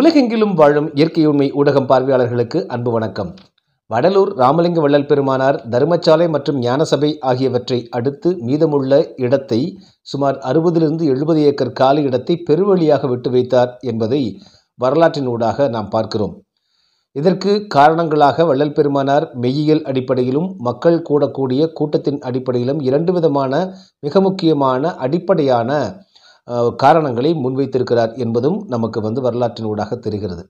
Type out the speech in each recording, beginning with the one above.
உலகெங்கிலும் வாழும் இயற்கை உண்மை ஊடகம் பார்வையாளர்களுக்கு அன்பு வணக்கம் வடலூர் ராமலிங்க வள்ளல் பெருமானார் தர்மசாலை மற்றும் ஞானசபை ஆகியவற்றை அடுத்து மீதமுள்ள இடத்தை சுமார் அறுபதிலிருந்து எழுபது ஏக்கர் காலி இடத்தை பெருவழியாக விட்டு வைத்தார் என்பதை வரலாற்றின் ஊடாக நாம் பார்க்கிறோம் இதற்கு காரணங்களாக வள்ளல் பெருமானார் மெய்யியல் அடிப்படையிலும் மக்கள் கூடக்கூடிய கூட்டத்தின் அடிப்படையிலும் இரண்டு விதமான மிக முக்கியமான அடிப்படையான காரணங்களை முன்வைத்திருக்கிறார் என்பதும் நமக்கு வந்து வரலாற்றின் ஊடாக தெரிகிறது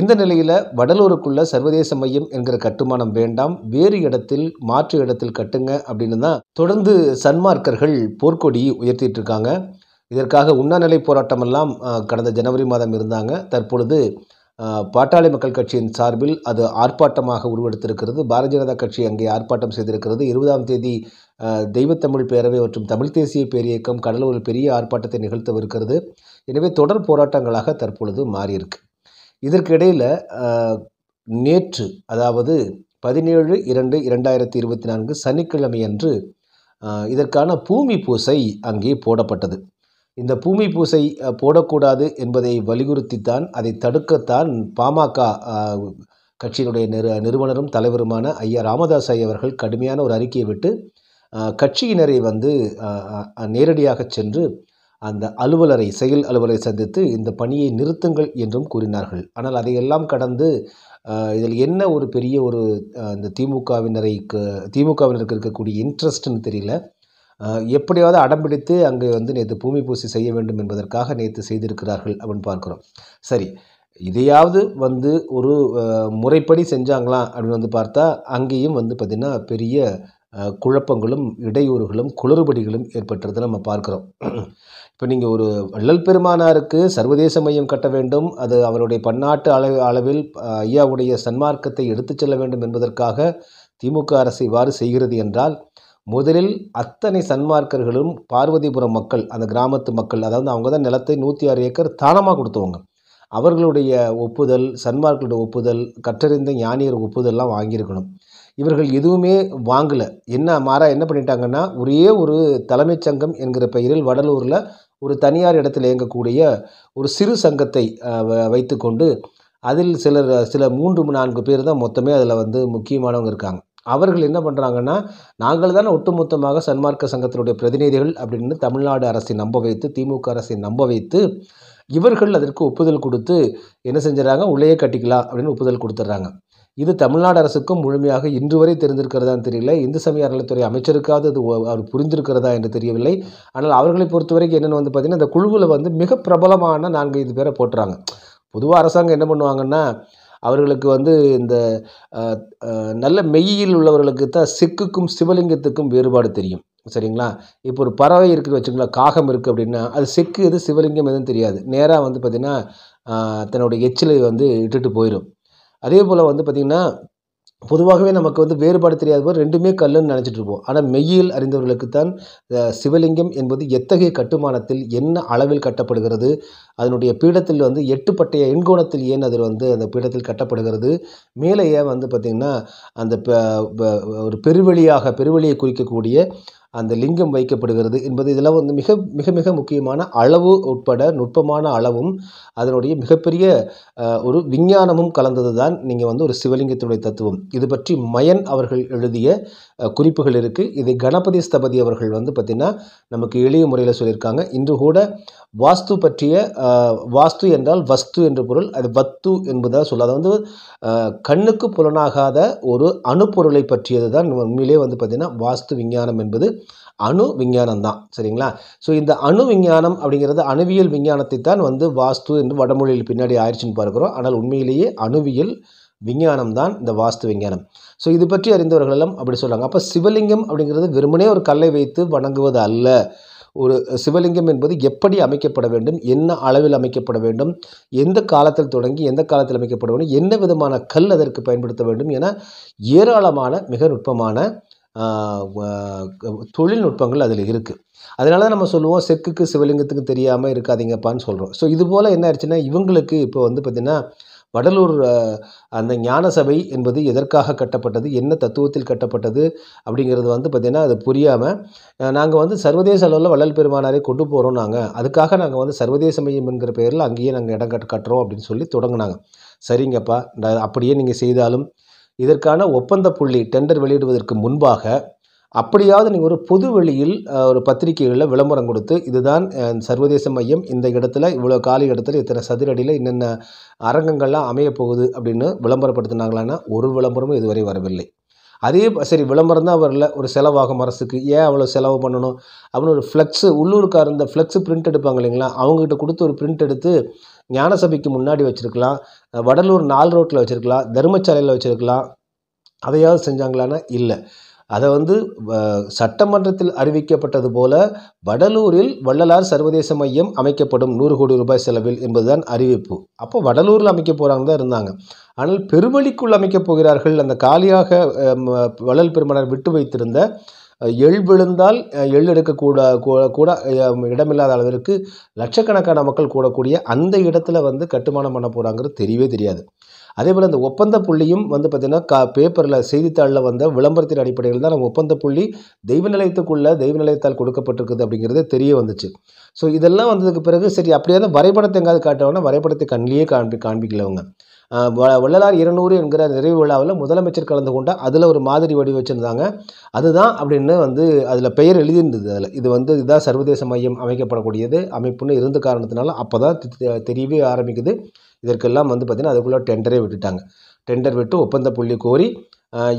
இந்த நிலையில் வடலூருக்குள்ள சர்வதேச மையம் என்கிற கட்டுமானம் வேண்டாம் வேறு இடத்தில் மாற்று இடத்தில் கட்டுங்க அப்படின்னு தான் தொடர்ந்து சன்மார்க்கர்கள் போர்க்கொடி உயர்த்திட்டு இருக்காங்க இதற்காக உண்ணாநிலை போராட்டமெல்லாம் கடந்த ஜனவரி மாதம் இருந்தாங்க தற்பொழுது பாட்டாளி மக்கள் கட்சியின் சார்பில் அது ஆர்ப்பாட்டமாக உருவெடுத்திருக்கிறது பாரதிய ஜனதா கட்சி அங்கே ஆர்ப்பாட்டம் செய்திருக்கிறது இருபதாம் தேதி தெய்வத்தமிழ் பேரவை மற்றும் தமிழ் தேசிய பேரியக்கம் ஒரு பெரிய ஆர்ப்பாட்டத்தை நிகழ்த்தவிருக்கிறது எனவே தொடர் போராட்டங்களாக தற்பொழுது மாறியிருக்கு இதற்கிடையில் நேற்று அதாவது பதினேழு இரண்டு இரண்டாயிரத்தி இருபத்தி நான்கு சனிக்கிழமை அன்று இதற்கான பூமி பூசை அங்கே போடப்பட்டது இந்த பூமி பூசை போடக்கூடாது என்பதை வலியுறுத்தித்தான் அதை தடுக்கத்தான் பாமக கட்சியினுடைய நிறு நிறுவனரும் தலைவருமான ஐயா ராமதாஸ் ஐயவர்கள் கடுமையான ஒரு அறிக்கையை விட்டு கட்சியினரை வந்து நேரடியாக சென்று அந்த அலுவலரை செயல் அலுவலரை சந்தித்து இந்த பணியை நிறுத்துங்கள் என்றும் கூறினார்கள் ஆனால் அதையெல்லாம் கடந்து இதில் என்ன ஒரு பெரிய ஒரு இந்த திமுகவினரைக்கு திமுகவினருக்கு இருக்கக்கூடிய இன்ட்ரெஸ்ட்னு தெரியல எப்படியாவது அடம்பிடித்து அங்கே வந்து நேற்று பூமி பூசி செய்ய வேண்டும் என்பதற்காக நேற்று செய்திருக்கிறார்கள் அப்படின்னு பார்க்குறோம் சரி இதையாவது வந்து ஒரு முறைப்படி செஞ்சாங்களாம் அப்படின்னு வந்து பார்த்தா அங்கேயும் வந்து பார்த்திங்கன்னா பெரிய குழப்பங்களும் இடையூறுகளும் குளறுபடிகளும் ஏற்பட்டுறதை நம்ம பார்க்குறோம் இப்போ நீங்கள் ஒரு வள்ளல் பெருமானாருக்கு சர்வதேச மையம் கட்ட வேண்டும் அது அவருடைய பன்னாட்டு அளவு அளவில் ஐயாவுடைய சன்மார்க்கத்தை எடுத்துச் செல்ல வேண்டும் என்பதற்காக திமுக அரசு இவ்வாறு செய்கிறது என்றால் முதலில் அத்தனை சன்மார்க்கர்களும் பார்வதிபுரம் மக்கள் அந்த கிராமத்து மக்கள் அதாவது அவங்க தான் நிலத்தை நூற்றி ஆறு ஏக்கர் தானமாக கொடுத்தவங்க அவர்களுடைய ஒப்புதல் சன்மார்க்களுடைய ஒப்புதல் கற்றறிந்த ஞானியர் ஒப்புதல்லாம் வாங்கியிருக்கணும் இவர்கள் எதுவுமே வாங்கலை என்ன மாறாக என்ன பண்ணிட்டாங்கன்னா ஒரே ஒரு தலைமைச் சங்கம் என்கிற பெயரில் வடலூரில் ஒரு தனியார் இடத்தில் இயங்கக்கூடிய ஒரு சிறு சங்கத்தை வைத்துக்கொண்டு அதில் சிலர் சில மூன்று நான்கு பேர் தான் மொத்தமே அதில் வந்து முக்கியமானவங்க இருக்காங்க அவர்கள் என்ன பண்ணுறாங்கன்னா நாங்கள் தானே ஒட்டுமொத்தமாக சன்மார்க்க சங்கத்தினுடைய பிரதிநிதிகள் அப்படின்னு தமிழ்நாடு அரசை நம்ப வைத்து திமுக அரசை நம்ப வைத்து இவர்கள் அதற்கு ஒப்புதல் கொடுத்து என்ன செஞ்சிடறாங்க உள்ளேயே கட்டிக்கலாம் அப்படின்னு ஒப்புதல் கொடுத்துட்றாங்க இது தமிழ்நாடு அரசுக்கும் முழுமையாக இன்று வரை தெரிந்திருக்கிறதான்னு தெரியல இந்து சமய அறநிலைத்துறை அமைச்சருக்காவது அது அவர் புரிந்திருக்கிறதா என்று தெரியவில்லை ஆனால் அவர்களை பொறுத்த வரைக்கும் என்னென்னு வந்து பார்த்திங்கன்னா இந்த குழுவில் வந்து மிக பிரபலமான நான்கு ஐந்து பேரை போட்டுறாங்க பொதுவாக அரசாங்கம் என்ன பண்ணுவாங்கன்னா அவர்களுக்கு வந்து இந்த நல்ல மெய்யில் உள்ளவர்களுக்கு தான் சிக்குக்கும் சிவலிங்கத்துக்கும் வேறுபாடு தெரியும் சரிங்களா இப்போ ஒரு பறவை இருக்குது வச்சுங்களா காகம் இருக்குது அப்படின்னா அது செக்கு எது சிவலிங்கம் எதுவும் தெரியாது நேராக வந்து பார்த்திங்கன்னா தன்னுடைய எச்சிலை வந்து இட்டுட்டு போயிடும் அதே போல் வந்து பார்த்திங்கன்னா பொதுவாகவே நமக்கு வந்து வேறுபாடு தெரியாத போது ரெண்டுமே கல்லுன்னு நினச்சிட்டு இருப்போம் ஆனால் மெய்யில் அறிந்தவர்களுக்கு தான் சிவலிங்கம் என்பது எத்தகைய கட்டுமானத்தில் என்ன அளவில் கட்டப்படுகிறது அதனுடைய பீடத்தில் வந்து எட்டுப்பட்டைய எண்கோணத்தில் ஏன் அது வந்து அந்த பீடத்தில் கட்டப்படுகிறது மேலே ஏன் வந்து பார்த்திங்கன்னா அந்த ஒரு பெருவெளியாக பெருவெளியை குறிக்கக்கூடிய அந்த லிங்கம் வைக்கப்படுகிறது என்பது இதெல்லாம் வந்து மிக மிக மிக முக்கியமான அளவு உட்பட நுட்பமான அளவும் அதனுடைய மிகப்பெரிய ஒரு விஞ்ஞானமும் கலந்தது தான் நீங்கள் வந்து ஒரு சிவலிங்கத்தினுடைய தத்துவம் இது பற்றி மயன் அவர்கள் எழுதிய குறிப்புகள் இருக்குது இது கணபதி ஸ்தபதி அவர்கள் வந்து பார்த்திங்கன்னா நமக்கு எளிய முறையில் சொல்லியிருக்காங்க இன்று கூட வாஸ்து பற்றிய வாஸ்து என்றால் வஸ்து என்று பொருள் அது வத்து என்பதாக சொல்லும் அது வந்து கண்ணுக்கு புலனாகாத ஒரு அணுப்பொருளை பற்றியது தான் உண்மையிலே வந்து பார்த்திங்கன்னா வாஸ்து விஞ்ஞானம் என்பது அணு விஞ்ஞானம் தான் சரிங்களா ஸோ இந்த அணு விஞ்ஞானம் அப்படிங்கிறது அணுவியல் விஞ்ஞானத்தை தான் வந்து வாஸ்து என்று வடமொழியில் பின்னாடி ஆயிடுச்சுன்னு பார்க்குறோம் ஆனால் உண்மையிலேயே அணுவியல் விஞ்ஞானம் தான் இந்த வாஸ்து விஞ்ஞானம் ஸோ இது பற்றி அறிந்தவர்கள் எல்லாம் அப்படி சொல்கிறாங்க அப்போ சிவலிங்கம் அப்படிங்கிறது வெறுமனே ஒரு கல்லை வைத்து வணங்குவது அல்ல ஒரு சிவலிங்கம் என்பது எப்படி அமைக்கப்பட வேண்டும் என்ன அளவில் அமைக்கப்பட வேண்டும் எந்த காலத்தில் தொடங்கி எந்த காலத்தில் அமைக்கப்பட வேண்டும் என்ன விதமான கல் அதற்கு பயன்படுத்த வேண்டும் என ஏராளமான மிக நுட்பமான தொழில்நுட்பங்கள் அதில் இருக்குது அதனால தான் நம்ம சொல்லுவோம் செக்குக்கு சிவலிங்கத்துக்கு தெரியாமல் இருக்காதீங்கப்பான்னு சொல்கிறோம் ஸோ இது போல் என்ன ஆயிடுச்சுன்னா இவங்களுக்கு இப்போ வந்து பார்த்திங்கன்னா வடலூர் அந்த ஞான சபை என்பது எதற்காக கட்டப்பட்டது என்ன தத்துவத்தில் கட்டப்பட்டது அப்படிங்கிறது வந்து பார்த்திங்கன்னா அது புரியாமல் நாங்கள் வந்து சர்வதேச அளவில் வள்ளல் பெருமானாரை கொண்டு போகிறோம் நாங்கள் அதுக்காக நாங்கள் வந்து சர்வதேச மையம் என்கிற பெயரில் அங்கேயே நாங்கள் இடம் கட்டு கட்டுறோம் அப்படின்னு சொல்லி தொடங்கினாங்க சரிங்கப்பா அப்படியே நீங்கள் செய்தாலும் இதற்கான ஒப்பந்த புள்ளி டெண்டர் வெளியிடுவதற்கு முன்பாக அப்படியாவது நீங்கள் ஒரு பொது வெளியில் ஒரு பத்திரிகைகளில் விளம்பரம் கொடுத்து இதுதான் சர்வதேச மையம் இந்த இடத்துல இவ்வளோ காலி இடத்துல இத்தனை சதுரடியில் என்னென்ன அரங்கங்கள்லாம் அமையப்போகுது அப்படின்னு விளம்பரப்படுத்தினாங்களான்னா ஒரு விளம்பரமும் இதுவரை வரவில்லை அதே சரி விளம்பரம் தான் வரல ஒரு செலவாகும் அரசுக்கு ஏன் அவ்வளோ செலவு பண்ணணும் அப்படின்னு ஒரு ஃப்ளெக்ஸு உள்ளூருக்கார் இருந்த ஃப்ளெக்ஸு பிரிண்ட் எடுப்பாங்க இல்லைங்களா அவங்ககிட்ட கொடுத்து ஒரு பிரிண்ட் எடுத்து ஞான சபைக்கு முன்னாடி வச்சுருக்கலாம் வடலூர் நால் ரோட்டில் வச்சுருக்கலாம் தர்மச்சாலையில் வச்சுருக்கலாம் அதையாவது செஞ்சாங்களான்னா இல்லை அதை வந்து சட்டமன்றத்தில் அறிவிக்கப்பட்டது போல வடலூரில் வள்ளலார் சர்வதேச மையம் அமைக்கப்படும் நூறு கோடி ரூபாய் செலவில் என்பதுதான் அறிவிப்பு அப்போ வடலூரில் அமைக்க போகிறாங்க தான் இருந்தாங்க ஆனால் பெருவழிக்குள் அமைக்கப் போகிறார்கள் அந்த காலியாக வள்ளல் பெருமனார் விட்டு வைத்திருந்த எள் விழுந்தால் எள் எடுக்கக்கூட கூட இடமில்லாத அளவிற்கு லட்சக்கணக்கான மக்கள் கூடக்கூடிய அந்த இடத்துல வந்து கட்டுமானம் பண்ண போகிறாங்கிறது தெரியவே தெரியாது அதே போல் அந்த ஒப்பந்த புள்ளியும் வந்து பார்த்திங்கன்னா கா பேப்பரில் செய்தித்தாளில் வந்த விளம்பரத்தின் அடிப்படையில் தான் நம்ம ஒப்பந்த புள்ளி தெய்வ நிலையத்துக்குள்ளே தெய்வ நிலையத்தால் கொடுக்கப்பட்டிருக்குது அப்படிங்கிறது தெரிய வந்துச்சு ஸோ இதெல்லாம் வந்ததுக்கு பிறகு சரி அப்படியாவது வரைபடத்தை எங்காவது காட்டவனா வரைபடத்தை கண்ணிலேயே காண்பி காண்பிக்கல அவங்க வள்ளலார் இருநூறு என்கிற நிறைவு விழாவில் முதலமைச்சர் கலந்து கொண்டால் அதில் ஒரு மாதிரி வடி வச்சுருந்தாங்க அதுதான் அப்படின்னு வந்து அதில் பெயர் எழுதியிருந்தது அதில் இது வந்து இதுதான் சர்வதேச மையம் அமைக்கப்படக்கூடியது அமைப்புன்னு இருந்த காரணத்தினால அப்போ தான் தெரியவே ஆரம்பிக்குது இதற்கெல்லாம் வந்து பார்த்திங்கன்னா அதுக்குள்ளே டெண்டரே விட்டுட்டாங்க டெண்டர் விட்டு ஒப்பந்த புள்ளி கோரி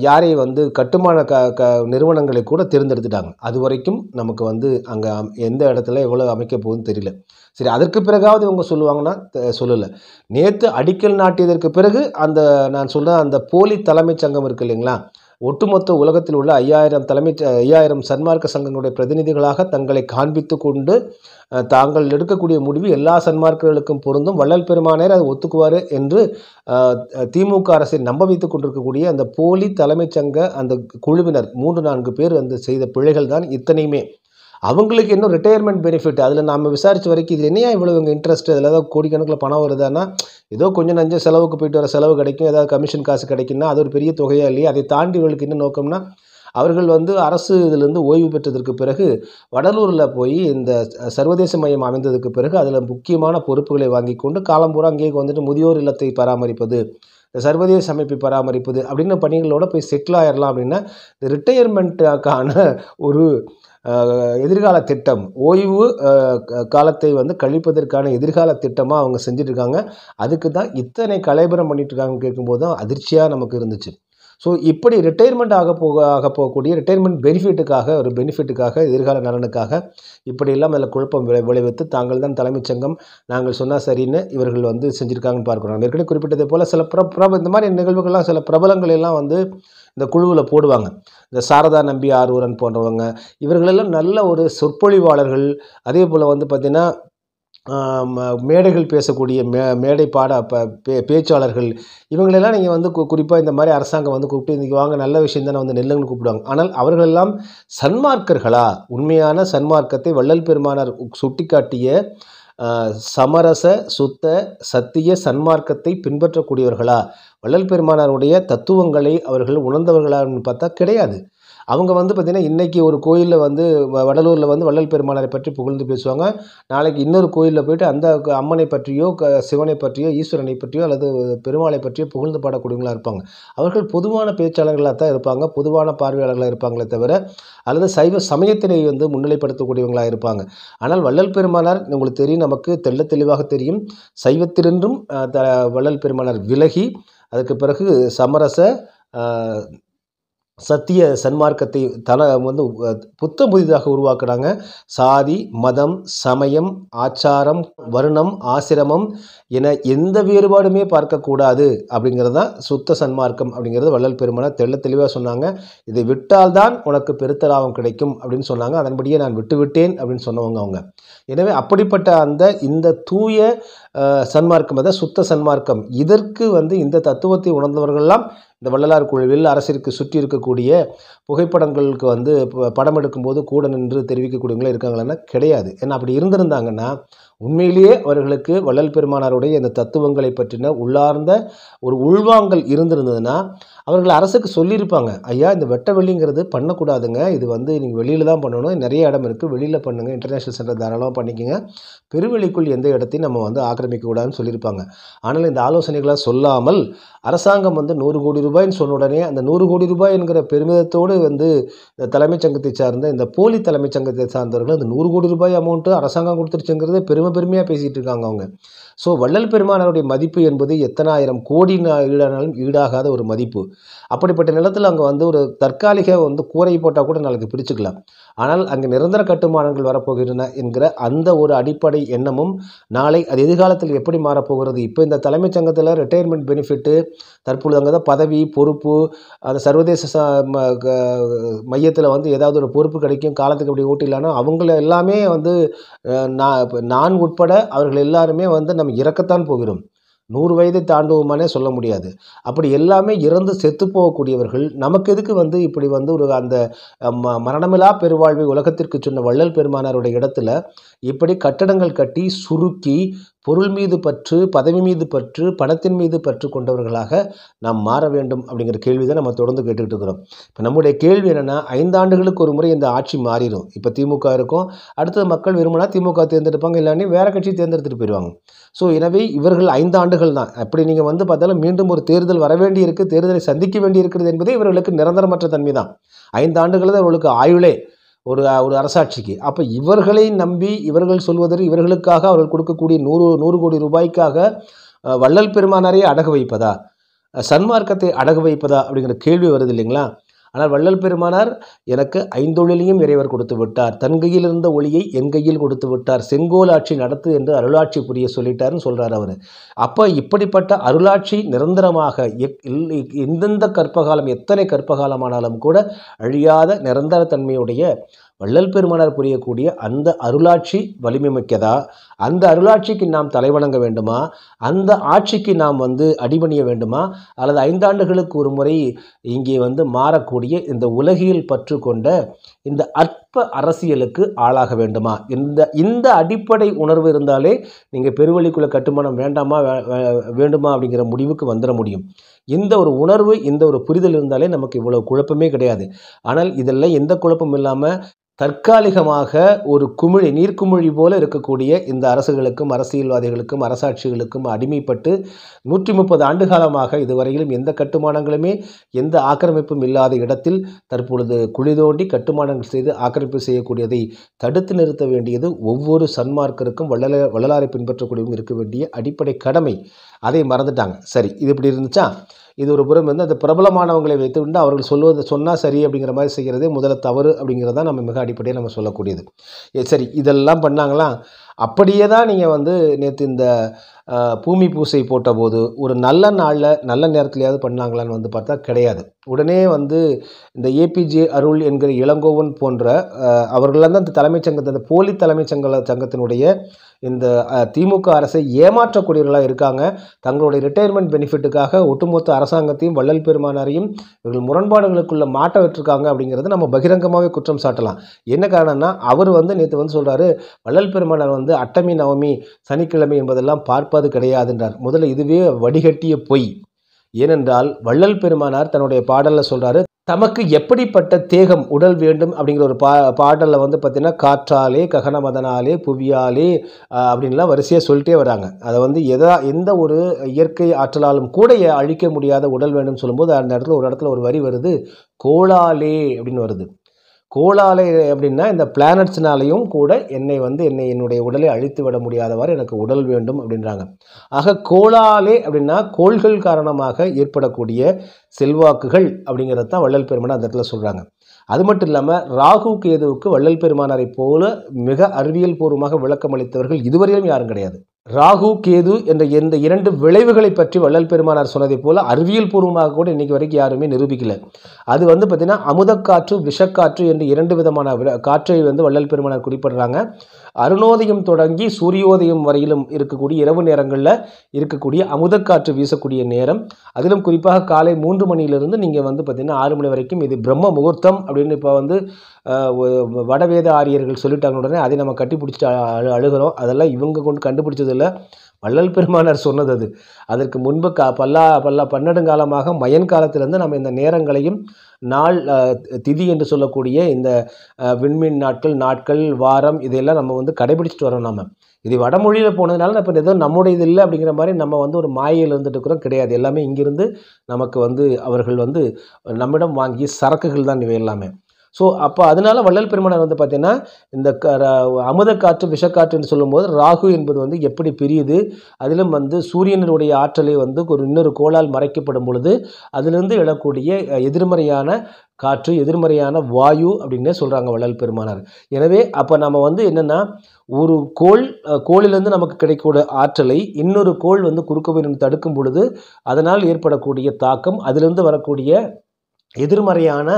யாரை வந்து கட்டுமான க க நிறுவனங்களை கூட தேர்ந்தெடுத்துட்டாங்க அது வரைக்கும் நமக்கு வந்து அங்கே எந்த இடத்துல எவ்வளோ அமைக்க போகுதுன்னு தெரியல சரி அதற்கு பிறகாவது இவங்க சொல்லுவாங்கன்னா சொல்லலை நேற்று அடிக்கல் நாட்டியதற்கு பிறகு அந்த நான் சொல்கிற அந்த போலி தலைமைச் சங்கம் இருக்குது இல்லைங்களா ஒட்டுமொத்த உலகத்தில் உள்ள ஐயாயிரம் தலைமை ஐயாயிரம் சன்மார்க்க சங்கங்களுடைய பிரதிநிதிகளாக தங்களை காண்பித்து கொண்டு தாங்கள் எடுக்கக்கூடிய முடிவு எல்லா சன்மார்க்கர்களுக்கும் பொருந்தும் வள்ளல் பெருமானேர் அதை ஒத்துக்குவார் என்று திமுக அரசை நம்ப வைத்துக் கொண்டிருக்கக்கூடிய அந்த போலி தலைமைச் சங்க அந்த குழுவினர் மூன்று நான்கு பேர் அந்த செய்த பிழைகள் தான் இத்தனையுமே அவங்களுக்கு இன்னும் ரிட்டையர்மெண்ட் பெனிஃபிட் அதில் நம்ம விசாரித்த வரைக்கும் இது என்னையா இவ்வளோ இவங்க இன்ட்ரெஸ்ட் அதில் ஏதாவது கோடிக்கணக்கில் பணம் வருதானா ஏதோ கொஞ்சம் நஞ்சம் செலவுக்கு போயிட்டு வர செலவு கிடைக்கும் ஏதாவது கமிஷன் காசு கிடைக்குன்னா அது ஒரு பெரிய தொகையாக இல்லையா அதை தாண்டி இவங்களுக்கு என்ன நோக்கம்னா அவர்கள் வந்து அரசு இதிலிருந்து ஓய்வு பெற்றதற்கு பிறகு வடலூரில் போய் இந்த சர்வதேச மையம் அமைந்ததுக்கு பிறகு அதில் முக்கியமான பொறுப்புகளை வாங்கி கொண்டு காலம்பூரா அங்கேயே வந்துட்டு முதியோர் இல்லத்தை பராமரிப்பது சர்வதேச அமைப்பை பராமரிப்பது அப்படின்னு பணிகளோடு போய் செட்டில் ஆயிடலாம் அப்படின்னா இந்த ரிட்டையர்மெண்ட்டுக்கான ஒரு எதிர்கால திட்டம் ஓய்வு காலத்தை வந்து கழிப்பதற்கான எதிர்கால திட்டமாக அவங்க செஞ்சிட்ருக்காங்க அதுக்கு தான் இத்தனை பண்ணிட்டு பண்ணிகிட்ருக்காங்கன்னு கேட்கும்போது தான் அதிர்ச்சியாக நமக்கு இருந்துச்சு ஸோ இப்படி ரிட்டையர்மெண்ட் ஆக போக ஆக போகக்கூடிய ரிட்டையர்மெண்ட் பெனிஃபிட்டுக்காக ஒரு பெனிஃபிட்டுக்காக எதிர்கால நலனுக்காக இப்படி எல்லாம் அதில் குழப்பம் விளை விளைவித்து தாங்கள் தான் தலைமைச் சங்கம் நாங்கள் சொன்னால் சரின்னு இவர்கள் வந்து செஞ்சுருக்காங்கன்னு பார்க்குறோம் ஏற்கனவே குறிப்பிட்டதை போல் சில பிர பிரப இந்த மாதிரி நிகழ்வுகள்லாம் சில பிரபலங்கள் எல்லாம் வந்து இந்த குழுவில் போடுவாங்க இந்த சாரதா நம்பி ஆரூரன் போன்றவங்க இவர்களெல்லாம் நல்ல ஒரு சொற்பொழிவாளர்கள் அதே போல் வந்து பார்த்திங்கன்னா மேடைகள் பேசக்கூடிய மே மேடை பாட பே பேச்சாளர்கள் இவங்களெல்லாம் நீங்கள் வந்து கு குறிப்பாக இந்த மாதிரி அரசாங்கம் வந்து கூப்பிட்டு இன்றைக்கி வாங்க நல்ல விஷயம் தானே வந்து நெல்லுங்கள் கூப்பிடுவாங்க ஆனால் அவர்களெல்லாம் சன்மார்க்கர்களா உண்மையான சன்மார்க்கத்தை வள்ளல் பெருமானார் சுட்டிக்காட்டிய சமரச சுத்த சத்திய சன்மார்க்கத்தை பின்பற்றக்கூடியவர்களா வள்ளல் பெருமானாருடைய தத்துவங்களை அவர்கள் உணர்ந்தவர்களான்னு பார்த்தா கிடையாது அவங்க வந்து பார்த்திங்கன்னா இன்றைக்கி ஒரு கோயிலில் வந்து வ வடலூரில் வந்து வள்ளல் பெருமானரை பற்றி புகழ்ந்து பேசுவாங்க நாளைக்கு இன்னொரு கோயிலில் போய்ட்டு அந்த அம்மனை பற்றியோ க சிவனை பற்றியோ ஈஸ்வரனை பற்றியோ அல்லது பெருமாளை பற்றியோ புகழ்ந்து பாடக்கூடியவங்களாக இருப்பாங்க அவர்கள் பொதுவான பேச்சாளர்களாக தான் இருப்பாங்க பொதுவான பார்வையாளர்களாக இருப்பாங்களே தவிர அல்லது சைவ சமயத்தினை வந்து முன்னிலைப்படுத்தக்கூடியவங்களாக இருப்பாங்க ஆனால் வள்ளல் பெருமானார் உங்களுக்கு தெரியும் நமக்கு தெள்ள தெளிவாக தெரியும் த வள்ளல் பெருமானார் விலகி அதுக்கு பிறகு சமரச சத்திய சன்மார்க்கத்தை தல வந்து புத்த புதிதாக உருவாக்குறாங்க சாதி மதம் சமயம் ஆச்சாரம் வருணம் ஆசிரமம் என எந்த வேறுபாடுமே பார்க்கக்கூடாது அப்படிங்கிறது தான் சுத்த சன்மார்க்கம் அப்படிங்கிறது வள்ளல் பெருமனை தெள்ள தெளிவாக சொன்னாங்க இதை விட்டால்தான் உனக்கு பெருத்த லாபம் கிடைக்கும் அப்படின்னு சொன்னாங்க அதன்படியே நான் விட்டுவிட்டேன் அப்படின்னு சொன்னவங்க அவங்க எனவே அப்படிப்பட்ட அந்த இந்த தூய சன்மார்க்கம் அதாவது சுத்த சன்மார்க்கம் இதற்கு வந்து இந்த தத்துவத்தை உணர்ந்தவர்கள்லாம் இந்த வள்ளலார் குழுவில் அரசிற்கு சுற்றி இருக்கக்கூடிய புகைப்படங்களுக்கு வந்து படம் எடுக்கும்போது கூட நின்று தெரிவிக்கக்கூடியவங்களே இருக்காங்களான்னா கிடையாது ஏன்னா அப்படி இருந்திருந்தாங்கன்னா உண்மையிலேயே அவர்களுக்கு வள்ளல் பெருமானாருடைய இந்த தத்துவங்களை பற்றின உள்ளார்ந்த ஒரு உள்வாங்கல் இருந்திருந்ததுன்னா அவர்கள் அரசுக்கு சொல்லியிருப்பாங்க ஐயா இந்த வெட்ட வெளிங்கிறது பண்ணக்கூடாதுங்க இது வந்து நீங்கள் வெளியில் தான் பண்ணணும் நிறைய இடம் இருக்குது வெளியில் பண்ணுங்கள் இன்டர்நேஷ்னல் சென்டர் தாராளமாக பண்ணிக்கோங்க பெருவெளிக்குள் எந்த இடத்தையும் நம்ம வந்து ஆக்கிரமிக்கக்கூடாதுன்னு சொல்லியிருப்பாங்க ஆனால் இந்த ஆலோசனைகளாக சொல்லாமல் அரசாங்கம் வந்து நூறு கோடி ரூபாய்ன்னு சொன்ன உடனே அந்த நூறு கோடி ரூபாய் என்கிற பெருமிதத்தோடு வந்து தலைமைச் சங்கத்தை சார்ந்த இந்த போலி தலைமைச் சங்கத்தை சார்ந்தவர்கள் அந்த நூறு கோடி ரூபாய் அமௌண்ட்டு அரசாங்கம் கொடுத்துருச்சுங்கிறது பெரும் பெருமை பெருமையாக பேசிகிட்டு இருக்காங்க அவங்க ஸோ வள்ளல் பெருமானருடைய மதிப்பு என்பது எத்தனாயிரம் கோடி ஈடானாலும் ஈடாகாத ஒரு மதிப்பு அப்படிப்பட்ட நிலத்தில் அங்கே வந்து ஒரு தற்காலிக வந்து கூரை போட்டால் கூட நாளைக்கு பிரிச்சுக்கலாம் ஆனால் அங்கே நிரந்தர கட்டுமானங்கள் வரப்போகின்றன என்கிற அந்த ஒரு அடிப்படை எண்ணமும் நாளை அது எதிர்காலத்தில் எப்படி மாறப்போகிறது இப்போ இந்த தலைமைச் சங்கத்தில் ரிட்டையர்மெண்ட் பெனிஃபிட்டு தற்பொழுது அங்கே தான் பதவி பொறுப்பு அந்த சர்வதேச மையத்தில் வந்து ஏதாவது ஒரு பொறுப்பு கிடைக்கும் காலத்துக்கு அப்படி ஓட்டிலானா அவங்கள எல்லாமே வந்து நான் நான் உட்பட அவர்கள் எல்லாருமே வந்து நம் நம்ம இறக்கத்தான் போகிறோம் நூறு வயதை தாண்டுவோமானே சொல்ல முடியாது அப்படி எல்லாமே இறந்து செத்து போகக்கூடியவர்கள் நமக்கு எதுக்கு வந்து இப்படி வந்து ஒரு அந்த மரணமில்லா பெருவாழ்வை உலகத்திற்கு சொன்ன வள்ளல் பெருமானாருடைய இடத்துல இப்படி கட்டடங்கள் கட்டி சுருக்கி பொருள் மீது பற்று பதவி மீது பற்று பணத்தின் மீது பற்று கொண்டவர்களாக நாம் மாற வேண்டும் அப்படிங்கிற கேள்வி தான் நம்ம தொடர்ந்து கேட்டுக்கிட்டு இருக்கிறோம் இப்போ நம்முடைய கேள்வி என்னென்னா ஐந்தாண்டுகளுக்கு ஒரு முறை இந்த ஆட்சி மாறிடும் இப்போ திமுக இருக்கும் அடுத்தது மக்கள் விரும்பினா திமுக தேர்ந்தெடுப்பாங்க இல்லாட்டி வேறு கட்சி தேர்ந்தெடுத்துட்டு போயிடுவாங்க ஸோ எனவே இவர்கள் ஐந்தாண்டுகள் தான் அப்படி நீங்கள் வந்து பார்த்தாலும் மீண்டும் ஒரு தேர்தல் வர வேண்டியிருக்கு தேர்தலை சந்திக்க வேண்டியிருக்கிறது என்பது என்பதே இவர்களுக்கு நிரந்தரமற்ற தன்மை தான் ஐந்து தான் இவர்களுக்கு ஆயுளே ஒரு ஒரு அரசாட்சிக்கு அப்போ இவர்களை நம்பி இவர்கள் சொல்வதற்கு இவர்களுக்காக அவர்கள் கொடுக்கக்கூடிய நூறு நூறு கோடி ரூபாய்க்காக வள்ளல் பெருமானாரையே அடகு வைப்பதா சன்மார்க்கத்தை அடகு வைப்பதா அப்படிங்கிற கேள்வி வருது இல்லைங்களா ஆனால் வள்ளல் பெருமானார் எனக்கு ஐந்தொழிலையும் இறைவர் கொடுத்து விட்டார் தன்கையில் இருந்த ஒளியை எங்கையில் கொடுத்து விட்டார் செங்கோல் ஆட்சி நடத்து என்று அருளாட்சி புரிய சொல்லிட்டாருன்னு சொல்கிறார் அவர் அப்போ இப்படிப்பட்ட அருளாட்சி நிரந்தரமாக எந்தெந்த கற்பகாலம் எத்தனை கற்பகாலமானாலும் கூட அழியாத நிரந்தர தன்மையுடைய வள்ளல் பெருமானார் புரியக்கூடிய அந்த அருளாட்சி வலிமை மிக்கதா அந்த அருளாட்சிக்கு நாம் தலைவணங்க வேண்டுமா அந்த ஆட்சிக்கு நாம் வந்து அடிபணிய வேண்டுமா அல்லது ஐந்தாண்டுகளுக்கு ஒரு முறை இங்கே வந்து மாறக்கூடிய இந்த உலகியல் பற்று கொண்ட இந்த அற்ப அரசியலுக்கு ஆளாக வேண்டுமா இந்த இந்த அடிப்படை உணர்வு இருந்தாலே நீங்கள் பெருவழிக்குள்ள கட்டுமானம் வேண்டாமா வேண்டுமா அப்படிங்கிற முடிவுக்கு வந்துட முடியும் இந்த ஒரு உணர்வு இந்த ஒரு புரிதல் இருந்தாலே நமக்கு இவ்வளோ குழப்பமே கிடையாது ஆனால் இதெல்லாம் எந்த குழப்பம் இல்லாமல் தற்காலிகமாக ஒரு குமிழி நீர்க்குமிழி போல இருக்கக்கூடிய இந்த அரசுகளுக்கும் அரசியல்வாதிகளுக்கும் அரசாட்சிகளுக்கும் அடிமைப்பட்டு நூற்றி முப்பது ஆண்டு காலமாக இதுவரையிலும் எந்த கட்டுமானங்களுமே எந்த ஆக்கிரமிப்பும் இல்லாத இடத்தில் தற்பொழுது குழிதோண்டி கட்டுமானங்கள் செய்து ஆக்கிரமிப்பு செய்யக்கூடியதை தடுத்து நிறுத்த வேண்டியது ஒவ்வொரு சன்மார்க்கருக்கும் வள்ளல வள்ளலாரை பின்பற்றக்கூடியவங்க இருக்க வேண்டிய அடிப்படை கடமை அதை மறந்துட்டாங்க சரி இது இப்படி இருந்துச்சா இது ஒரு புறம் வந்து அந்த பிரபலமானவங்களை வைத்து கொண்டு அவர்கள் சொல்வது சொன்னால் சரி அப்படிங்கிற மாதிரி செய்கிறதே முதல்ல தவறு அப்படிங்கிறத நம்ம மிக அடிப்படையாக நம்ம சொல்லக்கூடியது சரி இதெல்லாம் பண்ணாங்களாம் அப்படியே தான் நீங்கள் வந்து நேற்று இந்த பூமி பூசை போட்டபோது ஒரு நல்ல நாளில் நல்ல நேரத்துலையாவது பண்ணாங்களான்னு வந்து பார்த்தா கிடையாது உடனே வந்து இந்த ஏபிஜே அருள் என்கிற இளங்கோவன் போன்ற அவர்கள் அந்த தலைமைச் சங்கத்தை அந்த போலி தலைமைச் சங்க சங்கத்தினுடைய இந்த திமுக அரசை ஏமாற்றக்கூடியவர்களாக இருக்காங்க தங்களுடைய ரிட்டையர்மெண்ட் பெனிஃபிட்டுக்காக ஒட்டுமொத்த அரசாங்கத்தையும் வள்ளல் பெருமானாரையும் இவர்கள் முரண்பாடுகளுக்குள்ள மாற்ற விட்டுருக்காங்க அப்படிங்கிறது நம்ம பகிரங்கமாகவே குற்றம் சாட்டலாம் என்ன காரணம்னா அவர் வந்து நேற்று வந்து சொல்கிறாரு வள்ளல் பெருமானார் வந்து அட்டமி நவமி சனிக்கிழமை என்பதெல்லாம் பார்ப்ப காப்பது கிடையாது என்றார் முதல்ல இதுவே வடிகட்டிய பொய் ஏனென்றால் வள்ளல் பெருமானார் தன்னுடைய பாடலில் சொல்கிறாரு தமக்கு எப்படிப்பட்ட தேகம் உடல் வேண்டும் அப்படிங்கிற ஒரு பா பாடலில் வந்து பார்த்திங்கன்னா காற்றாலே ககனமதனாலே புவியாலே அப்படின்லாம் வரிசையாக சொல்லிட்டே வராங்க அதை வந்து எதா எந்த ஒரு இயற்கை ஆற்றலாலும் கூட அழிக்க முடியாத உடல் வேண்டும் சொல்லும்போது அந்த இடத்துல ஒரு இடத்துல ஒரு வரி வருது கோளாலே அப்படின்னு வருது கோளாலை அப்படின்னா இந்த பிளானட்ஸ்னாலையும் கூட என்னை வந்து என்னை என்னுடைய உடலை அழித்து விட முடியாதவாறு எனக்கு உடல் வேண்டும் அப்படின்றாங்க ஆக கோளாலே அப்படின்னா கோள்கள் காரணமாக ஏற்படக்கூடிய செல்வாக்குகள் அப்படிங்கிறது தான் வள்ளல் பெருமான் அந்த இடத்துல சொல்கிறாங்க அது மட்டும் இல்லாமல் ராகு கேதுவுக்கு வள்ளல் பெருமானாரை போல மிக அறிவியல் பூர்வமாக விளக்கம் அளித்தவர்கள் இதுவரையிலும் யாரும் கிடையாது ராகு கேது என்ற இந்த இரண்டு விளைவுகளை பற்றி வள்ளல் பெருமானார் சொன்னதை போல் அறிவியல் பூர்வமாக கூட இன்றைக்கி வரைக்கும் யாருமே நிரூபிக்கல அது வந்து பார்த்திங்கன்னா அமுதக்காற்று விஷக்காற்று என்று இரண்டு விதமான காற்றை வந்து வள்ளல் பெருமானார் குறிப்பிடுறாங்க அருணோதயம் தொடங்கி சூரியோதயம் வரையிலும் இருக்கக்கூடிய இரவு நேரங்களில் இருக்கக்கூடிய அமுதக்காற்று வீசக்கூடிய நேரம் அதிலும் குறிப்பாக காலை மூன்று மணியிலிருந்து நீங்கள் வந்து பார்த்திங்கன்னா ஆறு மணி வரைக்கும் இது பிரம்ம முகூர்த்தம் அப்படின்னு இப்போ வந்து வடவேத ஆரியர்கள் சொல்லிட்டாங்க உடனே அதை நம்ம கட்டி பிடிச்சிட்டு அழுகிறோம் அதெல்லாம் இவங்க கொண்டு கண்டுபிடிச்சதில்ல வள்ளல் பெருமானார் சொன்னது அது அதற்கு முன்பு கா பல்லா பல்லா பன்னெடுங்காலமாக மயன் காலத்திலிருந்து நம்ம இந்த நேரங்களையும் நாள் திதி என்று சொல்லக்கூடிய இந்த விண்மீன் நாட்கள் நாட்கள் வாரம் இதையெல்லாம் நம்ம வந்து கடைபிடிச்சிட்டு வரோம் நாம் இது வடமொழியில் போனதுனால இப்போ ஏதோ நம்முடைய இது இல்லை அப்படிங்கிற மாதிரி நம்ம வந்து ஒரு மாயையில் இருந்துட்டு இருக்கிறோம் கிடையாது எல்லாமே இங்கிருந்து நமக்கு வந்து அவர்கள் வந்து நம்மிடம் வாங்கிய சரக்குகள் தான் இவை எல்லாமே ஸோ அப்போ அதனால வள்ளல் பெருமானார் வந்து பார்த்திங்கன்னா இந்த க அமுத காற்று விஷக்காற்றுன்னு சொல்லும்போது ராகு என்பது வந்து எப்படி பிரியுது அதிலும் வந்து சூரியனுடைய ஆற்றலை வந்து ஒரு இன்னொரு கோளால் மறைக்கப்படும் பொழுது அதிலிருந்து எழக்கூடிய எதிர்மறையான காற்று எதிர்மறையான வாயு அப்படின்னே சொல்கிறாங்க வள்ளல் பெருமானார் எனவே அப்போ நம்ம வந்து என்னென்னா ஒரு கோள் கோளிலிருந்து நமக்கு கிடைக்கக்கூடிய ஆற்றலை இன்னொரு கோள் வந்து குறுக்க தடுக்கும் பொழுது அதனால் ஏற்படக்கூடிய தாக்கம் அதிலிருந்து வரக்கூடிய எதிர்மறையான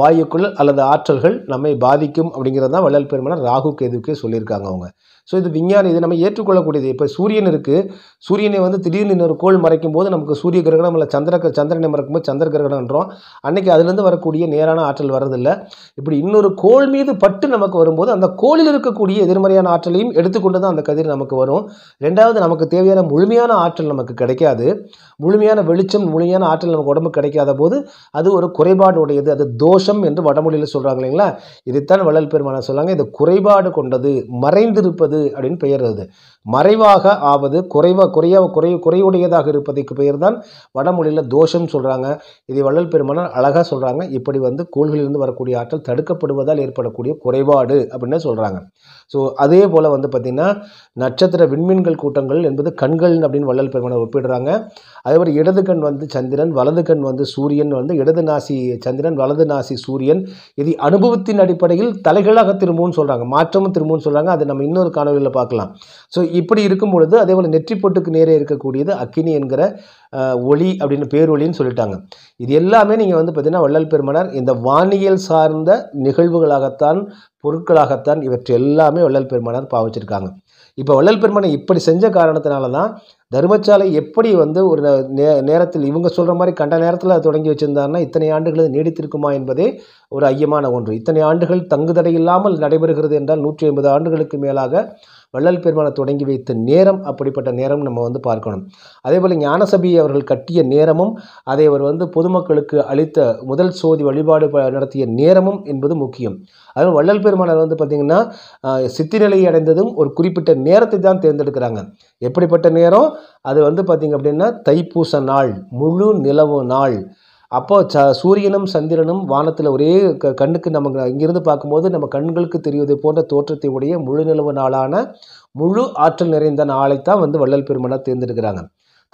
வாயுக்கள் அல்லது ஆற்றல்கள் நம்மை பாதிக்கும் அப்படிங்கிறது தான் வள்ளல் பெருமனார் ராகு கேதுக்கே சொல்லியிருக்காங்க அவங்க ஸோ இது விஞ்ஞானி இது நம்ம ஏற்றுக்கொள்ளக்கூடியது இப்போ சூரியன் இருக்குது சூரியனை வந்து திடீர்னு இன்னொரு கோள் மறைக்கும் போது நமக்கு சூரிய கிரகணம் இல்லை சந்திர சந்திரனை போது சந்திர கிரகணம்ன்றோம் அன்றைக்கி அதுலேருந்து வரக்கூடிய நேரான ஆற்றல் வர்றதில்லை இப்படி இன்னொரு கோள் மீது பட்டு நமக்கு வரும்போது அந்த கோளில் இருக்கக்கூடிய எதிர்மறையான ஆற்றலையும் எடுத்துக்கொண்டு தான் அந்த கதிர் நமக்கு வரும் ரெண்டாவது நமக்கு தேவையான முழுமையான ஆற்றல் நமக்கு கிடைக்காது முழுமையான வெளிச்சம் முழுமையான ஆற்றல் நமக்கு உடம்புக்கு கிடைக்காத போது அது ஒரு குறைபாடு உடையது அது தோஷம் என்று வடமொழியில் சொல்கிறாங்க இல்லைங்களா இதைத்தான் வள்ளல் பெருமானம் சொல்லுவாங்க இது குறைபாடு கொண்டது மறைந்திருப்பது அப்படின்னு பெயர் அது மறைவாக ஆவது குறைவாக குறைய குறை குறையுடையதாக இருப்பதற்கு பெயர் தான் வடமொழியில் தோஷம்னு சொல்கிறாங்க இதை வள்ளல் பெருமானார் அழகாக சொல்கிறாங்க இப்படி வந்து கோள்களிலிருந்து வரக்கூடிய ஆற்றல் தடுக்கப்படுவதால் ஏற்படக்கூடிய குறைபாடு அப்படின்னு சொல்கிறாங்க ஸோ அதே போல் வந்து பார்த்திங்கன்னா நட்சத்திர விண்மீன்கள் கூட்டங்கள் என்பது கண்கள் அப்படின்னு வள்ளல் பெருமானார் ஒப்பிடுறாங்க அதேபோல் இடது கண் வந்து சந்திரன் வலது கண் வந்து சூரியன் வந்து இடது நாசி சந்திரன் வலது நாசி சூரியன் இது அனுபவத்தின் அடிப்படையில் தலைகளாக திரும்பவும் சொல்கிறாங்க மாற்றமும் திரும்பவும் சொல்கிறாங்க அதை நம்ம இன்னொரு காணொலியில் பார்க்கலாம் ஸோ இப்படி இருக்கும் பொழுது அதே போல் நெற்றிப்பொட்டுக்கு நேரே இருக்கக்கூடியது அக்கினி என்கிற ஒளி அப்படின்னு பேரொழின்னு சொல்லிட்டாங்க இது எல்லாமே நீங்கள் வந்து பார்த்திங்கன்னா வள்ளல் பெருமனார் இந்த வானியல் சார்ந்த நிகழ்வுகளாகத்தான் பொருட்களாகத்தான் இவற்றை எல்லாமே வள்ளல் பெருமனார் பாவிச்சிருக்காங்க இப்போ வள்ளல் பெருமனை இப்படி செஞ்ச காரணத்தினால தான் தர்மசாலை எப்படி வந்து ஒரு நே நேரத்தில் இவங்க சொல்கிற மாதிரி கண்ட நேரத்தில் அதை தொடங்கி வச்சுருந்தாருன்னா இத்தனை ஆண்டுகள் நீடித்திருக்குமா என்பதே ஒரு ஐயமான ஒன்று இத்தனை ஆண்டுகள் தங்குதடையில்லாமல் நடைபெறுகிறது என்றால் நூற்றி ஐம்பது ஆண்டுகளுக்கு மேலாக வள்ளல் பெருமானை தொடங்கி வைத்த நேரம் அப்படிப்பட்ட நேரம் நம்ம வந்து பார்க்கணும் அதே போல் ஞானசபை அவர்கள் கட்டிய நேரமும் அதை அவர் வந்து பொதுமக்களுக்கு அளித்த முதல் சோதி வழிபாடு நடத்திய நேரமும் என்பது முக்கியம் அதுவும் வள்ளல் பெருமானர் வந்து பார்த்திங்கன்னா சித்தி அடைந்ததும் ஒரு குறிப்பிட்ட நேரத்தை தான் தேர்ந்தெடுக்கிறாங்க எப்படிப்பட்ட நேரம் அது வந்து பார்த்திங்க அப்படின்னா தைப்பூச நாள் முழு நிலவு நாள் அப்போது ச சூரியனும் சந்திரனும் வானத்தில் ஒரே க கண்ணுக்கு நமக்கு இங்கிருந்து பார்க்கும்போது நம்ம கண்களுக்கு தெரிவது போன்ற தோற்றத்தை உடைய முழு நிலவு நாளான முழு ஆற்றல் நிறைந்த நாளைத்தான் வந்து வள்ளல் பெருமனாக தேர்ந்தெடுக்கிறாங்க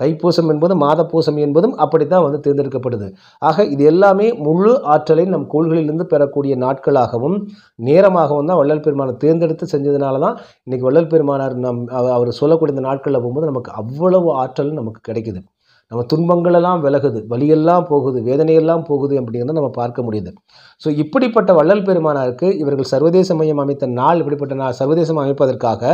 தைப்பூசம் என்பதும் மாதப்பூசம் என்பதும் அப்படி தான் வந்து தேர்ந்தெடுக்கப்படுது ஆக இது எல்லாமே முழு ஆற்றலை நம் கோள்களிலிருந்து பெறக்கூடிய நாட்களாகவும் நேரமாகவும் தான் வள்ளல் பெருமானை தேர்ந்தெடுத்து செஞ்சதுனால தான் இன்றைக்கி வள்ளல் பெருமானார் நம் அவர் சொல்லக்கூடிய இந்த நாட்களில் போகும்போது நமக்கு அவ்வளவு ஆற்றல் நமக்கு கிடைக்குது நம்ம துன்பங்களெல்லாம் விலகுது வழியெல்லாம் போகுது வேதனையெல்லாம் போகுது அப்படிங்கிறத நம்ம பார்க்க முடியுது ஸோ இப்படிப்பட்ட வள்ளல் பெருமானாருக்கு இவர்கள் சர்வதேச மையம் அமைத்த நாள் இப்படிப்பட்ட நாள் சர்வதேசம் அமைப்பதற்காக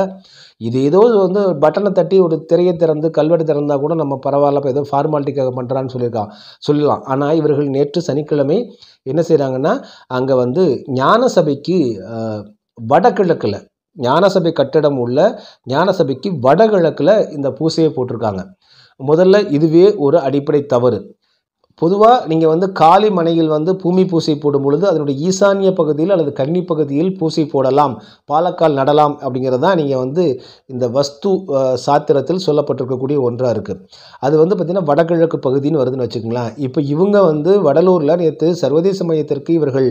இது ஏதோ வந்து பட்டனை தட்டி ஒரு திரையை திறந்து கல்வெட்டு திறந்தால் கூட நம்ம பரவாயில்ல ஏதோ ஃபார்மாலிட்டிக்காக பண்ணுறான்னு சொல்லியிருக்கான் சொல்லலாம் ஆனால் இவர்கள் நேற்று சனிக்கிழமை என்ன செய்கிறாங்கன்னா அங்கே வந்து ஞான சபைக்கு வடகிழக்கில் ஞானசபை கட்டிடம் உள்ள ஞானசபைக்கு வடகிழக்கில் இந்த பூசையை போட்டிருக்காங்க முதல்ல இதுவே ஒரு அடிப்படை தவறு பொதுவாக நீங்கள் வந்து காலி மனையில் வந்து பூமி பூசை போடும் பொழுது அதனுடைய ஈசானிய பகுதியில் அல்லது கன்னி பகுதியில் பூசை போடலாம் பாலக்கால் நடலாம் அப்படிங்கிறது தான் நீங்கள் வந்து இந்த வஸ்து சாத்திரத்தில் சொல்லப்பட்டிருக்கக்கூடிய ஒன்றாக இருக்குது அது வந்து பார்த்திங்கன்னா வடகிழக்கு பகுதின்னு வருதுன்னு வச்சுக்கோங்களேன் இப்போ இவங்க வந்து வடலூரில் நேற்று சர்வதேச மையத்திற்கு இவர்கள்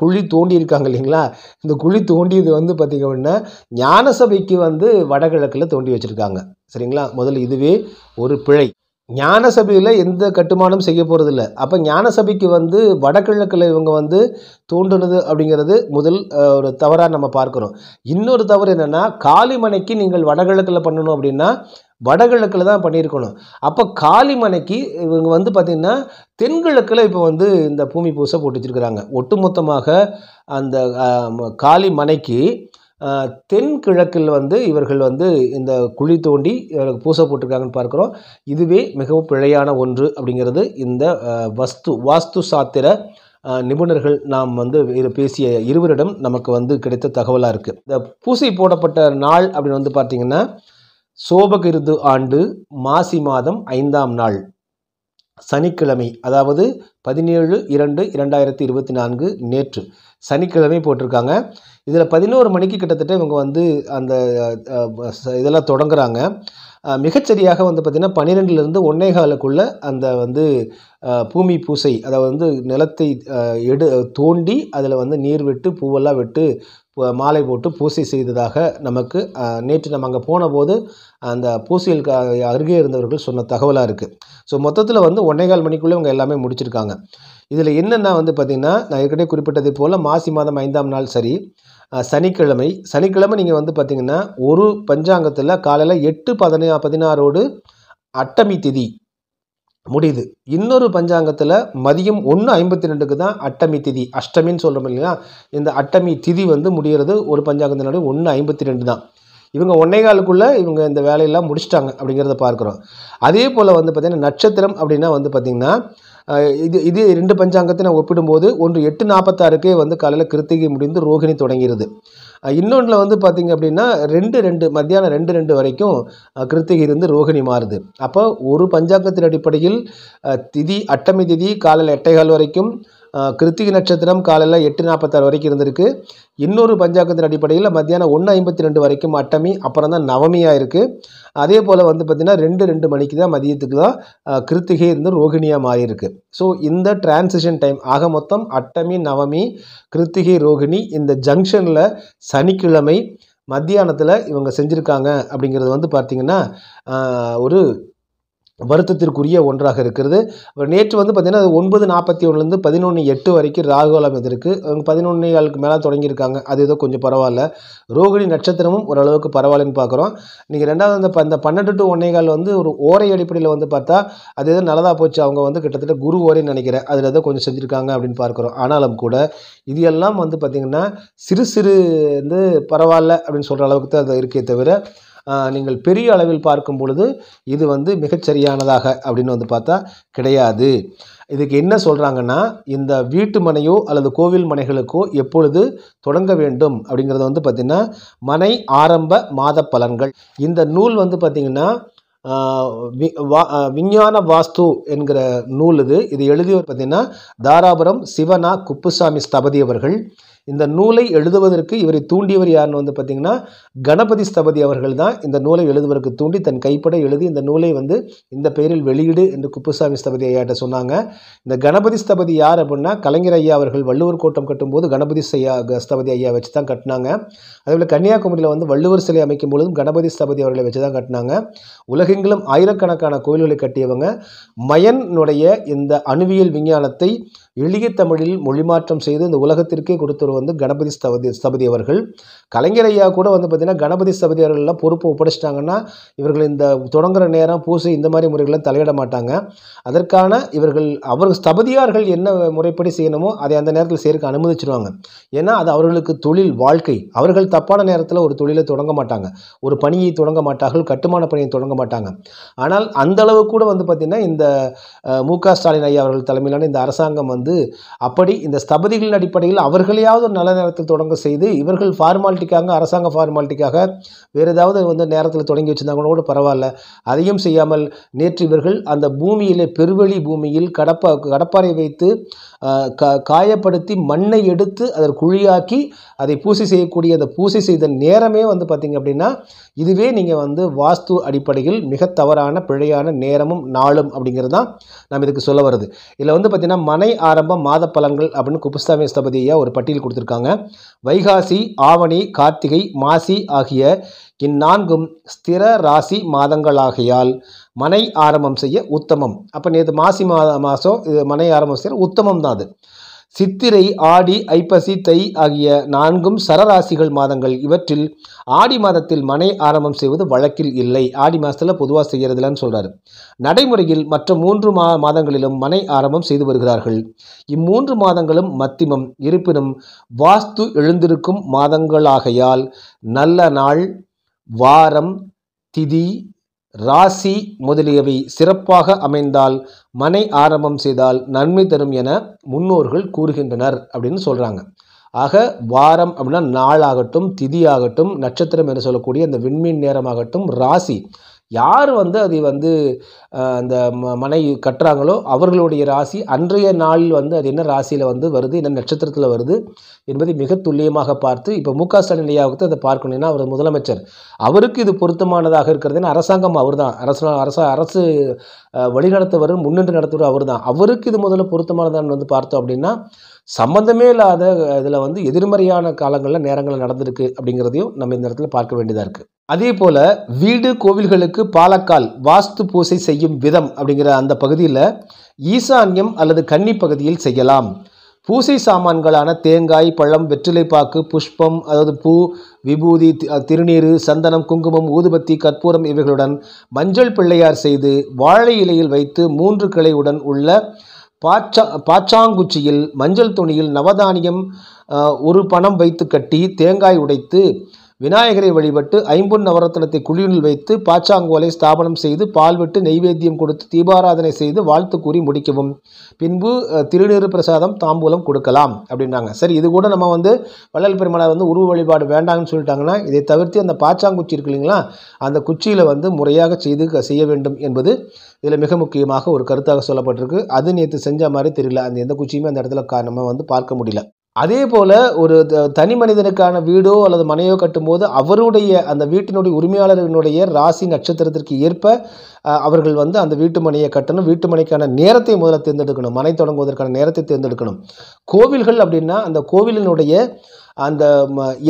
குழி தோண்டியிருக்காங்க இல்லைங்களா இந்த குழி தோண்டியது வந்து பார்த்திங்க அப்படின்னா ஞான சபைக்கு வந்து வடகிழக்கில் தோண்டி வச்சுருக்காங்க சரிங்களா முதல்ல இதுவே ஒரு பிழை ஞான சபையில் எந்த கட்டுமானம் செய்ய போகிறதில்ல அப்போ ஞான சபைக்கு வந்து வடகிழக்கில் இவங்க வந்து தோண்டுனது அப்படிங்கிறது முதல் ஒரு தவறாக நம்ம பார்க்குறோம் இன்னொரு தவறு என்னென்னா காளிமனைக்கு நீங்கள் வடகிழக்கில் பண்ணணும் அப்படின்னா வடகிழக்கில் தான் பண்ணியிருக்கணும் அப்போ காளிமனைக்கு இவங்க வந்து பார்த்திங்கன்னா தென்கிழக்கில் இப்போ வந்து இந்த பூமி பூசை போட்டு வச்சுருக்கிறாங்க ஒட்டுமொத்தமாக அந்த காளிமனைக்கு தென்கிழக்கில் வந்து இவர்கள் வந்து இந்த குழி தோண்டி இவர்களுக்கு பூசை போட்டிருக்காங்கன்னு பார்க்குறோம் இதுவே மிகவும் பிழையான ஒன்று அப்படிங்கிறது இந்த வஸ்து வாஸ்து சாத்திர நிபுணர்கள் நாம் வந்து பேசிய இருவரிடம் நமக்கு வந்து கிடைத்த தகவலாக இருக்குது இந்த பூசை போடப்பட்ட நாள் அப்படின்னு வந்து பார்த்திங்கன்னா சோபகிருது ஆண்டு மாசி மாதம் ஐந்தாம் நாள் சனிக்கிழமை அதாவது பதினேழு இரண்டு இரண்டாயிரத்தி இருபத்தி நான்கு நேற்று சனிக்கிழமை போட்டிருக்காங்க இதில் பதினோரு மணிக்கு கிட்டத்தட்ட இவங்க வந்து அந்த இதெல்லாம் தொடங்குறாங்க மிகச்சரியாக வந்து பார்த்திங்கன்னா பன்னிரெண்டுலேருந்து ஒன்னே காலுக்குள்ளே அந்த வந்து பூமி பூசை அதாவது வந்து நிலத்தை எடு தோண்டி அதில் வந்து நீர் விட்டு பூவெல்லாம் விட்டு மாலை போட்டு பூசை செய்ததாக நமக்கு நேற்று நம்ம அங்கே போனபோது அந்த பூசையில் அருகே இருந்தவர்கள் சொன்ன தகவலாக இருக்குது ஸோ மொத்தத்தில் வந்து ஒன்னேகால் மணிக்குள்ளே இவங்க எல்லாமே முடிச்சிருக்காங்க இதில் என்னென்னா வந்து பார்த்திங்கன்னா நான் ஏற்கனவே குறிப்பிட்டதை போல் மாசி மாதம் ஐந்தாம் நாள் சரி சனிக்கிழமை சனிக்கிழமை நீங்கள் வந்து பார்த்திங்கன்னா ஒரு பஞ்சாங்கத்தில் காலையில் எட்டு பதினா பதினாறோடு அட்டமி திதி முடியுது இன்னொரு பஞ்சாங்கத்தில் மதியம் ஒன்று ஐம்பத்தி ரெண்டுக்கு தான் அட்டமி திதி அஷ்டமின்னு சொல்கிறோம் இல்லையா இந்த அட்டமி திதி வந்து முடிகிறது ஒரு பஞ்சாங்கத்தினாலே ஒன்று ஐம்பத்தி ரெண்டு தான் இவங்க ஒன்னே காலுக்குள்ளே இவங்க இந்த வேலையெல்லாம் முடிச்சிட்டாங்க அப்படிங்கிறத பார்க்குறோம் அதே போல் வந்து பார்த்திங்கன்னா நட்சத்திரம் அப்படின்னா வந்து பார்த்திங்கன்னா இது இது ரெண்டு பஞ்சாங்கத்தை நான் ஒப்பிடும்போது ஒன்று எட்டு நாற்பத்தாறுக்கே வந்து காலையில் கிருத்திகை முடிந்து ரோகிணி தொடங்கிறது இன்னொன்றில் வந்து பார்த்திங்க அப்படின்னா ரெண்டு ரெண்டு மத்தியானம் ரெண்டு ரெண்டு வரைக்கும் கிருத்திகை இருந்து ரோகிணி மாறுது அப்போ ஒரு பஞ்சாங்கத்தின் அடிப்படையில் திதி அட்டமி திதி காலையில் எட்டைகால் வரைக்கும் கிருத்திகை நட்சத்திரம் காலையில் எட்டு நாற்பத்தாறு வரைக்கும் இருந்திருக்கு இன்னொரு பஞ்சாங்கத்தின் அடிப்படையில் மத்தியானம் ஒன்று ஐம்பத்தி ரெண்டு வரைக்கும் அட்டமி அப்புறம் தான் நவமியாக இருக்குது அதே போல் வந்து பார்த்திங்கன்னா ரெண்டு ரெண்டு மணிக்கு தான் மதியத்துக்கு தான் கிருத்திகை இருந்து ரோகிணியாக மாறியிருக்கு ஸோ இந்த டிரான்சிஷன் டைம் ஆக மொத்தம் அட்டமி நவமி கிருத்திகை ரோகிணி இந்த ஜங்ஷனில் சனிக்கிழமை மத்தியானத்தில் இவங்க செஞ்சுருக்காங்க அப்படிங்கிறது வந்து பார்த்திங்கன்னா ஒரு வருத்தத்திற்குரிய ஒன்றாக இருக்கிறது நேற்று வந்து பார்த்திங்கன்னா ஒன்பது நாற்பத்தி ஒன்றுலேருந்து பதினொன்று எட்டு வரைக்கும் ராகுகாலம் எதிர்க்கு அவங்க பதினொன்று ஆளுக்கு மேலே தொடங்கியிருக்காங்க அது ஏதோ கொஞ்சம் பரவாயில்ல ரோகிணி நட்சத்திரமும் ஓரளவுக்கு பரவாயில்லன்னு பார்க்குறோம் நீங்கள் ரெண்டாவது அந்த அந்த பன்னெண்டு டு ஒன்னேகால் வந்து ஒரு ஓரை அடிப்படையில் வந்து பார்த்தா அது எதோ நல்லதாக போச்சு அவங்க வந்து கிட்டத்தட்ட குரு ஓரைன்னு நினைக்கிறேன் அதில் ஏதோ கொஞ்சம் செஞ்சுருக்காங்க அப்படின்னு பார்க்குறோம் ஆனாலும் கூட இது எல்லாம் வந்து பார்த்திங்கன்னா சிறு சிறு வந்து பரவாயில்ல அப்படின்னு சொல்கிற அளவுக்கு தான் அது இருக்கே தவிர நீங்கள் பெரிய அளவில் பார்க்கும் பொழுது இது வந்து மிகச்சரியானதாக அப்படின்னு வந்து பார்த்தா கிடையாது இதுக்கு என்ன சொல்கிறாங்கன்னா இந்த வீட்டு மனையோ அல்லது கோவில் மனைகளுக்கோ எப்பொழுது தொடங்க வேண்டும் அப்படிங்கிறத வந்து பார்த்திங்கன்னா மனை ஆரம்ப மாத பலன்கள் இந்த நூல் வந்து பார்த்திங்கன்னா விஞ்ஞான வாஸ்து என்கிற நூல் இது இது எழுதியவர் பார்த்திங்கன்னா தாராபுரம் சிவனா குப்புசாமி ஸ்தபதி அவர்கள் இந்த நூலை எழுதுவதற்கு இவரை தூண்டியவர் யாருன்னு வந்து பார்த்திங்கன்னா கணபதி ஸ்தபதி அவர்கள் தான் இந்த நூலை எழுதுவதற்கு தூண்டி தன் கைப்பட எழுதி இந்த நூலை வந்து இந்த பெயரில் வெளியீடு என்று குப்புசாமி ஸ்தபதி ஐயாட்ட சொன்னாங்க இந்த கணபதி ஸ்தபதி யார் அப்படின்னா கலைஞர் ஐயா அவர்கள் வள்ளுவர் கோட்டம் கட்டும்போது கணபதி ஐயா ஸ்தபதி ஐயா வச்சு தான் கட்டினாங்க அதேபோல் கன்னியாகுமரியில் வந்து வள்ளுவர் சிலை அமைக்கும் பொழுதும் கணபதி ஸ்தபதி அவர்களை வச்சு தான் கட்டினாங்க உலகெங்கிலும் ஆயிரக்கணக்கான கோயில்களை கட்டியவங்க மயனுடைய இந்த அணுவியல் விஞ்ஞானத்தை எளிய தமிழில் மொழிமாற்றம் செய்து இந்த உலகத்திற்கே கொடுத்தவர் வந்து கணபதி ஸ்தபதி ஸ்தபதி அவர்கள் கலைஞர் ஐயா கூட வந்து பார்த்திங்கன்னா கணபதி ஸ்தபதி அவர்கள்லாம் பொறுப்பை ஒப்படைச்சிட்டாங்கன்னா இவர்கள் இந்த தொடங்குகிற நேரம் பூசை இந்த மாதிரி முறைகள்லாம் தலையிட மாட்டாங்க அதற்கான இவர்கள் அவர்கள் ஸ்தபதியார்கள் என்ன முறைப்படி செய்யணுமோ அதை அந்த நேரத்தில் சேர்க்க அனுமதிச்சிருவாங்க ஏன்னா அது அவர்களுக்கு தொழில் வாழ்க்கை அவர்கள் தப்பான நேரத்தில் ஒரு தொழிலை தொடங்க மாட்டாங்க ஒரு பணியை தொடங்க மாட்டார்கள் கட்டுமான பணியை தொடங்க மாட்டாங்க ஆனால் அந்த அளவு கூட வந்து பார்த்திங்கன்னா இந்த மு க ஸ்டாலின் ஐயா அவர்கள் தலைமையிலான இந்த அரசாங்கம் வந்து வந்து அப்படி இந்த ஸ்தபதிகளின் அடிப்படையில் அவர்களையாவது ஒரு நல்ல நேரத்தில் தொடங்க செய்து இவர்கள் ஃபார்மாலிட்டிக்காக அரசாங்க ஃபார்மாலிட்டிக்காக வேறு ஏதாவது வந்து நேரத்தில் தொடங்கி வச்சுருந்தாங்க கூட பரவாயில்ல அதையும் செய்யாமல் நேற்று இவர்கள் அந்த பூமியிலே பெருவெளி பூமியில் கடப்பா கடப்பாறை வைத்து காயப்படுத்தி மண்ணை எடுத்து அதை குழியாக்கி அதை பூசி செய்யக்கூடிய அந்த பூசி செய்த நேரமே வந்து பார்த்திங்க அப்படின்னா இதுவே நீங்கள் வந்து வாஸ்து அடிப்படையில் மிக தவறான பிழையான நேரமும் நாளும் அப்படிங்கிறது தான் நம்ம இதுக்கு சொல்ல வருது இதில் வந்து பார்த்திங்கன்னா மனை ஆரம்ப மாத பலன்கள் அப்படின்னு குப்புஸ்தாமி ஸ்தபதியாக ஒரு பட்டியல் கொடுத்துருக்காங்க வைகாசி ஆவணி கார்த்திகை மாசி ஆகிய இந்நான்கும் ஸ்திர ராசி மாதங்களாகையால் மனை ஆரம்பம் செய்ய உத்தமம் அப்போ நேற்று மாசி மாத மாதம் இது மனை ஆரம்பம் செய்ய உத்தமம் தான் அது சித்திரை ஆடி ஐப்பசி தை ஆகிய நான்கும் சரராசிகள் மாதங்கள் இவற்றில் ஆடி மாதத்தில் மனை ஆரம்பம் செய்வது வழக்கில் இல்லை ஆடி மாதத்தில் பொதுவாக செய்கிறதில்லன்னு சொல்கிறார் நடைமுறையில் மற்ற மூன்று மா மாதங்களிலும் மனை ஆரம்பம் செய்து வருகிறார்கள் இம்மூன்று மாதங்களும் மத்திமம் இருப்பினும் வாஸ்து எழுந்திருக்கும் மாதங்களாகையால் நல்ல நாள் வாரம் திதி ராசி முதலியவை சிறப்பாக அமைந்தால் மனை ஆரம்பம் செய்தால் நன்மை தரும் என முன்னோர்கள் கூறுகின்றனர் அப்படின்னு சொல்கிறாங்க ஆக வாரம் அப்படின்னா நாளாகட்டும் திதி ஆகட்டும் நட்சத்திரம் என்று சொல்லக்கூடிய அந்த விண்மீன் நேரமாகட்டும் ராசி யார் வந்து அதை வந்து அந்த மனை கட்டுறாங்களோ அவர்களுடைய ராசி அன்றைய நாள் வந்து அது என்ன ராசியில் வந்து வருது என்ன நட்சத்திரத்தில் வருது என்பதை மிக துல்லியமாக பார்த்து இப்போ மு க ஸ்டாலின் ஐயாவுக்கு அதை பார்க்கணும்னா அவர் முதலமைச்சர் அவருக்கு இது பொருத்தமானதாக இருக்கிறதுன்னு அரசாங்கம் அவர் தான் அரசு அரசு அரசு வழிநடத்துவர் முன்னின்று நடத்துவர் அவர் தான் அவருக்கு இது முதல்ல பொருத்தமானதான்னு வந்து பார்த்தோம் அப்படின்னா சம்மந்தமே இல்லாத இதில் வந்து எதிர்மறையான காலங்களில் நேரங்களில் நடந்திருக்கு அப்படிங்கிறதையும் நம்ம இந்த இடத்துல பார்க்க வேண்டியதாக இருக்குது அதே போல் வீடு கோவில்களுக்கு பாலக்கால் வாஸ்து பூசை செய்யும் விதம் அப்படிங்கிற அந்த பகுதியில் ஈசான்யம் அல்லது கன்னி பகுதியில் செய்யலாம் பூசை சாமான்களான தேங்காய் பழம் வெற்றிலைப்பாக்கு புஷ்பம் அதாவது பூ விபூதி திருநீர் சந்தனம் குங்குமம் ஊதுபத்தி கற்பூரம் இவைகளுடன் மஞ்சள் பிள்ளையார் செய்து வாழை இலையில் வைத்து மூன்று கிளையுடன் உள்ள பாச்சா பாச்சாங்குச்சியில் மஞ்சள் துணியில் நவதானியம் ஒரு பணம் வைத்து கட்டி தேங்காய் உடைத்து விநாயகரை வழிபட்டு ஐம்பொன் நவரத்னத்தை குழியினுள் வைத்து பாச்சாங்கோலை ஸ்தாபனம் செய்து பால் விட்டு நெய்வேத்தியம் கொடுத்து தீபாராதனை செய்து வாழ்த்து கூறி முடிக்கவும் பின்பு திருநீறு பிரசாதம் தாம்பூலம் கொடுக்கலாம் அப்படின்னாங்க சரி இது கூட நம்ம வந்து வள்ளல் பெருமாளை வந்து உருவ வழிபாடு வேண்டாம்னு சொல்லிட்டாங்கன்னா இதை தவிர்த்து அந்த பாச்சாங்குச்சி இருக்கு இல்லைங்களா அந்த குச்சியில் வந்து முறையாக செய்து செய்ய வேண்டும் என்பது இதில் மிக முக்கியமாக ஒரு கருத்தாக சொல்லப்பட்டிருக்கு அது நேற்று செஞ்ச மாதிரி தெரியல அந்த எந்த குச்சியுமே அந்த இடத்துல நம்ம வந்து பார்க்க முடியல அதே போல் ஒரு தனி மனிதனுக்கான வீடோ அல்லது மனையோ கட்டும்போது அவருடைய அந்த வீட்டினுடைய உரிமையாளர்களுடைய ராசி நட்சத்திரத்திற்கு ஏற்ப அவர்கள் வந்து அந்த வீட்டு மனையை கட்டணும் வீட்டு மனைக்கான நேரத்தை முதல்ல தேர்ந்தெடுக்கணும் மனை தொடங்குவதற்கான நேரத்தை தேர்ந்தெடுக்கணும் கோவில்கள் அப்படின்னா அந்த கோவிலினுடைய அந்த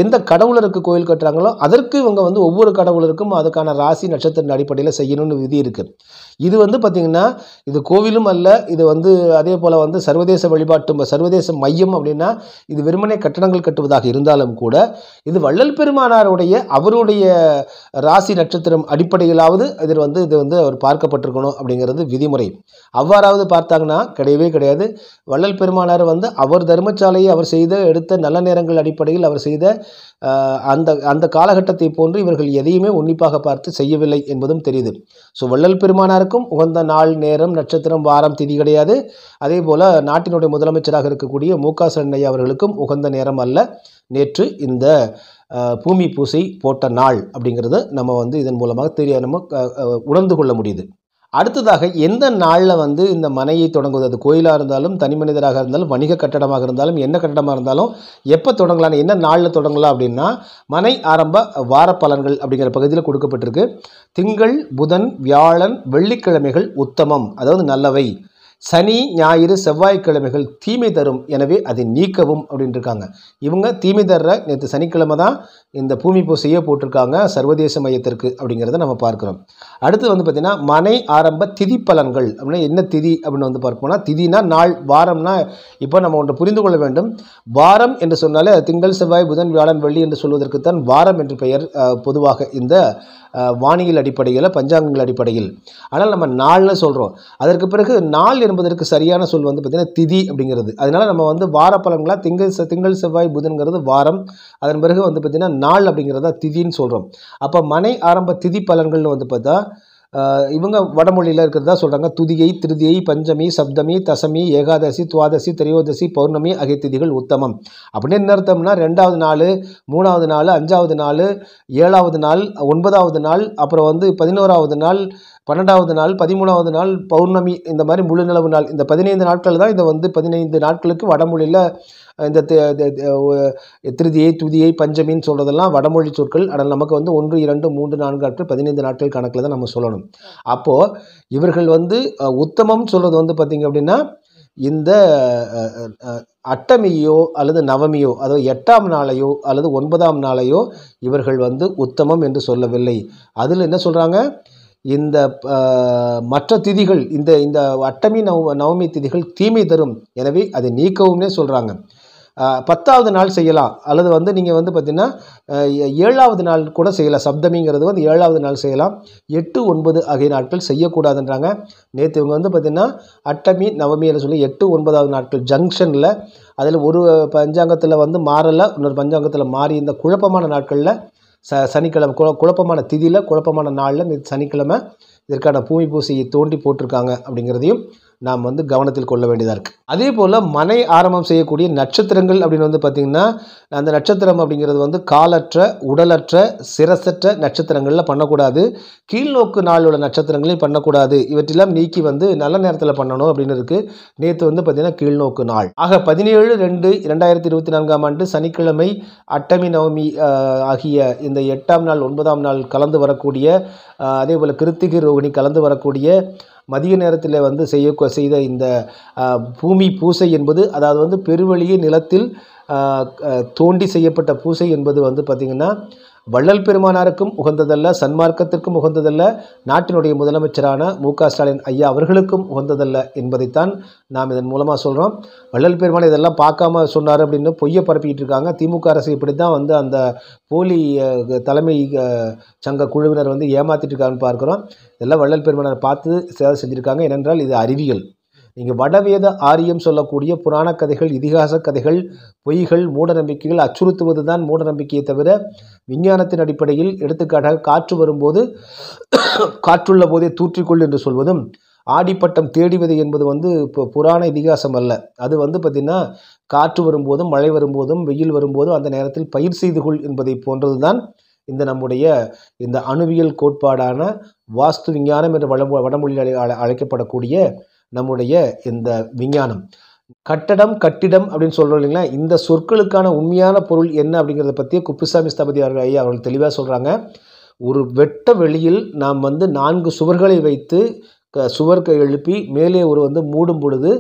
எந்த கடவுளருக்கு கோயில் கட்டுறாங்களோ அதற்கு இவங்க வந்து ஒவ்வொரு கடவுளருக்கும் அதுக்கான ராசி நட்சத்திரத்தின் அடிப்படையில் செய்யணும்னு விதி இருக்குது இது வந்து பார்த்திங்கன்னா இது கோவிலும் அல்ல இது வந்து அதே போல் வந்து சர்வதேச வழிபாட்டு சர்வதேச மையம் அப்படின்னா இது வெறுமனே கட்டணங்கள் கட்டுவதாக இருந்தாலும் கூட இது வள்ளல் பெருமானாருடைய அவருடைய ராசி நட்சத்திரம் அடிப்படையிலாவது இதில் வந்து இது வந்து அவர் பார்க்கப்பட்டிருக்கணும் அப்படிங்கிறது விதிமுறை அவ்வாறாவது பார்த்தாங்கன்னா கிடையவே கிடையாது வள்ளல் பெருமானார் வந்து அவர் தர்மசாலையை அவர் செய்த எடுத்த நல்ல நேரங்கள் அடிப்படையில் அவர் செய்த அந்த அந்த காலகட்டத்தை போன்று இவர்கள் எதையுமே உன்னிப்பாக பார்த்து செய்யவில்லை என்பதும் தெரியுது ஸோ வள்ளல் பெருமானார் அரசனுக்கும் உகந்த நாள் நேரம் நட்சத்திரம் வாரம் திதி கிடையாது அதே போல் நாட்டினுடைய முதலமைச்சராக இருக்கக்கூடிய மு க ஸ்டாலின் அவர்களுக்கும் உகந்த நேரம் அல்ல நேற்று இந்த பூமி பூசை போட்ட நாள் அப்படிங்கிறது நம்ம வந்து இதன் மூலமாக தெரிய நம்ம உணர்ந்து கொள்ள முடியுது அடுத்ததாக எந்த நாளில் வந்து இந்த மனையை தொடங்குவது அது கோயிலாக இருந்தாலும் தனி மனிதராக இருந்தாலும் வணிக கட்டடமாக இருந்தாலும் என்ன கட்டடமாக இருந்தாலும் எப்போ தொடங்கலாம் என்ன நாளில் தொடங்கலாம் அப்படின்னா மனை ஆரம்ப வார பலன்கள் அப்படிங்கிற பகுதியில் கொடுக்கப்பட்டிருக்கு திங்கள் புதன் வியாழன் வெள்ளிக்கிழமைகள் உத்தமம் அதாவது நல்லவை சனி ஞாயிறு செவ்வாய்க்கிழமைகள் தீமை தரும் எனவே அதை நீக்கவும் அப்படின்ட்டுருக்காங்க இவங்க தீமை தர்ற நேற்று சனிக்கிழமை தான் இந்த பூமி பூசையே போட்டிருக்காங்க சர்வதேச மையத்திற்கு அப்படிங்கிறத நம்ம பார்க்குறோம் அடுத்து வந்து பார்த்திங்கன்னா மனை ஆரம்ப திதி பலன்கள் அப்படின்னா என்ன திதி அப்படின்னு வந்து பார்ப்போம்னா திதினா நாள் வாரம்னா இப்போ நம்ம ஒன்று புரிந்து கொள்ள வேண்டும் வாரம் என்று சொன்னாலே திங்கள் செவ்வாய் புதன் வியாழன் வெள்ளி என்று சொல்வதற்குத்தான் வாரம் என்று பெயர் பொதுவாக இந்த வானியல் அடிப்படையில் பஞ்சாங்கங்கள் அடிப்படையில் ஆனால் நம்ம நாள்னு சொல்கிறோம் அதற்கு பிறகு நாள் என்பதற்கு சரியான சொல் வந்து பார்த்திங்கன்னா திதி அப்படிங்கிறது அதனால் நம்ம வந்து வார பலன்களாக திங்கள் திங்கள் செவ்வாய் புதன்கிறது வாரம் அதன் பிறகு வந்து பார்த்திங்கன்னா நாள் அப்படிங்கிறத திதின்னு சொல்கிறோம் அப்போ மனை ஆரம்ப திதி பலன்கள்னு வந்து பார்த்தா இவங்க வடமொழியில் இருக்கிறதா சொல்கிறாங்க துதியை திருதியை பஞ்சமி சப்தமி தசமி ஏகாதசி துவாதசி திரையோதசி பௌர்ணமி ஆகிய திதிகள் உத்தமம் அப்படின்னு என்ன அர்த்தம்னா ரெண்டாவது நாள் மூணாவது நாள் அஞ்சாவது நாள் ஏழாவது நாள் ஒன்பதாவது நாள் அப்புறம் வந்து பதினோராவது நாள் பன்னெண்டாவது நாள் பதிமூணாவது நாள் பௌர்ணமி இந்த மாதிரி முழு நிலவு நாள் இந்த பதினைந்து நாட்கள் தான் இதை வந்து பதினைந்து நாட்களுக்கு வடமொழியில் இந்த திருதியை துதியை பஞ்சமின்னு சொல்கிறதெல்லாம் வடமொழி சொற்கள் ஆனால் நமக்கு வந்து ஒன்று இரண்டு மூன்று நான்கு நாட்கள் பதினைந்து நாட்கள் கணக்கில் தான் நம்ம சொல்லணும் அப்போது இவர்கள் வந்து உத்தமம் சொல்கிறது வந்து பார்த்திங்க அப்படின்னா இந்த அட்டமியோ அல்லது நவமியோ அதாவது எட்டாம் நாளையோ அல்லது ஒன்பதாம் நாளையோ இவர்கள் வந்து உத்தமம் என்று சொல்லவில்லை அதில் என்ன சொல்கிறாங்க இந்த மற்ற திதிகள் இந்த இந்த அட்டமி நவ நவமி திதிகள் தீமை தரும் எனவே அதை நீக்கவும்னே சொல்கிறாங்க பத்தாவது நாள் செய்யலாம் அல்லது வந்து நீங்கள் வந்து பார்த்திங்கன்னா ஏழாவது நாள் கூட செய்யலாம் சப்தமிங்கிறது வந்து ஏழாவது நாள் செய்யலாம் எட்டு ஒன்பது ஆகிய நாட்கள் செய்யக்கூடாதுன்றாங்க நேற்று இவங்க வந்து பார்த்திங்கன்னா அட்டமி நவமியில் சொல்லி எட்டு ஒன்பதாவது நாட்கள் ஜங்ஷனில் அதில் ஒரு பஞ்சாங்கத்தில் வந்து மாறலை இன்னொரு பஞ்சாங்கத்தில் மாறி இந்த குழப்பமான நாட்களில் ச சனிக்கிழமை குழ குழப்பமான திதியில் குழப்பமான நாளில் சனிக்கிழமை இதற்கான பூமி பூசையை தோண்டி போட்டிருக்காங்க அப்படிங்கிறதையும் நாம் வந்து கவனத்தில் கொள்ள வேண்டியதாக இருக்குது அதே போல் மனை ஆரம்பம் செய்யக்கூடிய நட்சத்திரங்கள் அப்படின்னு வந்து பார்த்திங்கன்னா அந்த நட்சத்திரம் அப்படிங்கிறது வந்து காலற்ற உடலற்ற சிரசற்ற நட்சத்திரங்களில் பண்ணக்கூடாது கீழ்நோக்கு உள்ள நட்சத்திரங்களையும் பண்ணக்கூடாது இவற்றெல்லாம் நீக்கி வந்து நல்ல நேரத்தில் பண்ணணும் அப்படின்னு இருக்குது நேற்று வந்து பார்த்திங்கன்னா கீழ்நோக்கு நாள் ஆக பதினேழு ரெண்டு இரண்டாயிரத்தி இருபத்தி நான்காம் ஆண்டு சனிக்கிழமை அட்டமி நவமி ஆகிய இந்த எட்டாம் நாள் ஒன்பதாம் நாள் கலந்து வரக்கூடிய அதே போல் கிருத்திகை ரோகிணி கலந்து வரக்கூடிய மதிய நேரத்தில் வந்து செய்ய செய்த இந்த பூமி பூசை என்பது அதாவது வந்து பெருவழியே நிலத்தில் தோண்டி செய்யப்பட்ட பூசை என்பது வந்து பார்த்திங்கன்னா வள்ளல் பெருமானாருக்கும் உகந்ததல்ல சன்மார்க்கத்திற்கும் உகந்ததல்ல நாட்டினுடைய முதலமைச்சரான மு ஸ்டாலின் ஐயா அவர்களுக்கும் உகந்ததல்ல என்பதைத்தான் நாம் இதன் மூலமாக சொல்கிறோம் வள்ளல் பெருமானை இதெல்லாம் பார்க்காம சொன்னார் அப்படின்னு பொய்யை பரப்பிக்கிட்டு இருக்காங்க திமுக அரசு இப்படி தான் வந்து அந்த போலி தலைமை சங்க குழுவினர் வந்து ஏமாத்திட்டு இருக்காங்கன்னு பார்க்குறோம் இதெல்லாம் வள்ளல் பெருமானார் பார்த்து சேவை செஞ்சுருக்காங்க ஏனென்றால் இது அறிவியல் நீங்கள் வடவேத ஆரியம் சொல்லக்கூடிய புராண கதைகள் இதிகாச கதைகள் பொய்கள் மூடநம்பிக்கைகள் அச்சுறுத்துவது தான் மூடநம்பிக்கையை தவிர விஞ்ஞானத்தின் அடிப்படையில் எடுத்துக்காட்டாக காற்று வரும்போது காற்றுள்ள போதே தூற்றிக்கொள் என்று சொல்வதும் ஆடிப்பட்டம் தேடிவது என்பது வந்து இப்போ புராண இதிகாசம் அல்ல அது வந்து பார்த்திங்கன்னா காற்று வரும்போதும் மழை வரும்போதும் வெயில் வரும்போதும் அந்த நேரத்தில் பயிர் செய்து கொள் என்பதை போன்றது தான் இந்த நம்முடைய இந்த அணுவியல் கோட்பாடான வாஸ்து விஞ்ஞானம் என்று வட வடமொழியில் அழைக்கப்படக்கூடிய நம்முடைய இந்த விஞ்ஞானம் கட்டடம் கட்டிடம் அப்படின்னு சொல்கிறோம் இல்லைங்களா இந்த சொற்களுக்கான உண்மையான பொருள் என்ன அப்படிங்கிறத பற்றி குப்புசாமி ஸ்தபதி அவர்கள் ஐயா அவர்கள் தெளிவாக சொல்கிறாங்க ஒரு வெட்ட வெளியில் நாம் வந்து நான்கு சுவர்களை வைத்து சுவர்க்கு எழுப்பி மேலே ஒரு வந்து மூடும் பொழுது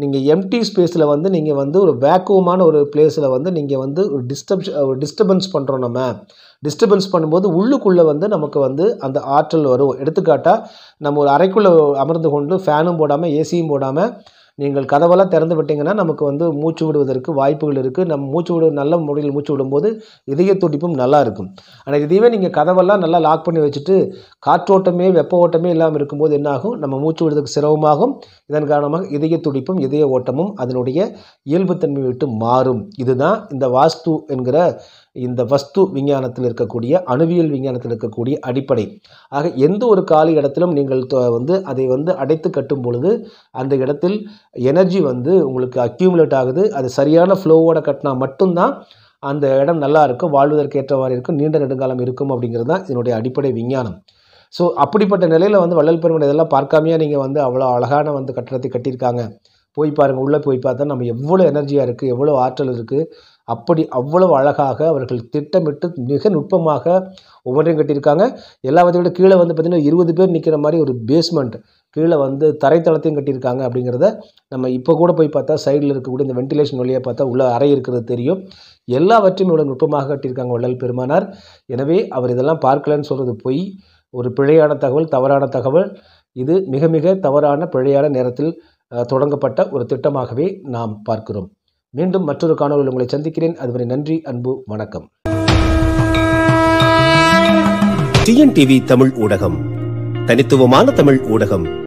நீங்கள் எம்டி ஸ்பேஸில் வந்து நீங்கள் வந்து ஒரு வேக்குவமான ஒரு பிளேஸில் வந்து நீங்கள் வந்து ஒரு டிஸ்டர்ப் ஒரு டிஸ்டர்பன்ஸ் பண்ணுறோம் நம்ம டிஸ்டர்பன்ஸ் பண்ணும்போது உள்ளுக்குள்ளே வந்து நமக்கு வந்து அந்த ஆற்றல் வரும் எடுத்துக்காட்டாக நம்ம ஒரு அறைக்குள்ளே அமர்ந்து கொண்டு ஃபேனும் போடாமல் ஏசியும் போடாமல் நீங்கள் கதவெல்லாம் திறந்து விட்டிங்கன்னா நமக்கு வந்து மூச்சு விடுவதற்கு வாய்ப்புகள் இருக்குது நம்ம மூச்சு விடு நல்ல முறையில் மூச்சு விடும்போது இதய துடிப்பும் நல்லா இருக்கும் ஆனால் இதையவே நீங்கள் கதவெல்லாம் நல்லா லாக் பண்ணி வச்சுட்டு காற்றோட்டமே வெப்ப ஓட்டமே இல்லாமல் இருக்கும்போது என்னாகும் நம்ம மூச்சு விடுவதற்கு சிரமமாகும் இதன் காரணமாக இதய துடிப்பும் இதய ஓட்டமும் அதனுடைய இயல்புத்தன்மை விட்டு மாறும் இதுதான் இந்த வாஸ்து என்கிற இந்த வஸ்து விஞ்ஞானத்தில் இருக்கக்கூடிய அணுவியல் விஞ்ஞானத்தில் இருக்கக்கூடிய அடிப்படை ஆக எந்த ஒரு காலி இடத்திலும் நீங்கள் வந்து அதை வந்து அடைத்து கட்டும் பொழுது அந்த இடத்தில் எனர்ஜி வந்து உங்களுக்கு அக்யூமுலேட் ஆகுது அது சரியான ஃப்ளோவோட கட்டினா மட்டும்தான் அந்த இடம் நல்லா இருக்கும் வாழ்வதற்கு ஏற்றவாறு இருக்கும் நீண்ட நெடுங்காலம் இருக்கும் அப்படிங்கிறது தான் இதனுடைய அடிப்படை விஞ்ஞானம் ஸோ அப்படிப்பட்ட நிலையில் வந்து வள்ளல் பெருமன் இதெல்லாம் பார்க்காமையாக நீங்கள் வந்து அவ்வளோ அழகான வந்து கட்டடத்தை கட்டியிருக்காங்க போய் பாருங்கள் உள்ளே போய் பார்த்தா நம்ம எவ்வளோ எனர்ஜியாக இருக்குது எவ்வளோ ஆற்றல் இருக்குது அப்படி அவ்வளவு அழகாக அவர்கள் திட்டமிட்டு மிக நுட்பமாக ஒவ்வொன்றையும் கட்டியிருக்காங்க எல்லா விட கீழே வந்து பார்த்திங்கன்னா இருபது பேர் நிற்கிற மாதிரி ஒரு பேஸ்மெண்ட் கீழே வந்து தரைத்தளத்தையும் கட்டியிருக்காங்க அப்படிங்கிறத நம்ம இப்போ கூட போய் பார்த்தா சைடில் இருக்கக்கூடிய இந்த வெண்டிலேஷன் வழியாக பார்த்தா உள்ள அறை இருக்கிறது தெரியும் எல்லாவற்றையும் இவ்வளோ நுட்பமாக கட்டியிருக்காங்க உள்ளல் பெருமானார் எனவே அவர் இதெல்லாம் பார்க்கலன்னு சொல்கிறது பொய் ஒரு பிழையான தகவல் தவறான தகவல் இது மிக மிக தவறான பிழையான நேரத்தில் தொடங்கப்பட்ட ஒரு திட்டமாகவே நாம் பார்க்கிறோம் மீண்டும் மற்றொரு காணொலியில் உங்களை சந்திக்கிறேன் அதுவரை நன்றி அன்பு வணக்கம் டிஎன்டிவி தமிழ் ஊடகம் தனித்துவமான தமிழ் ஊடகம்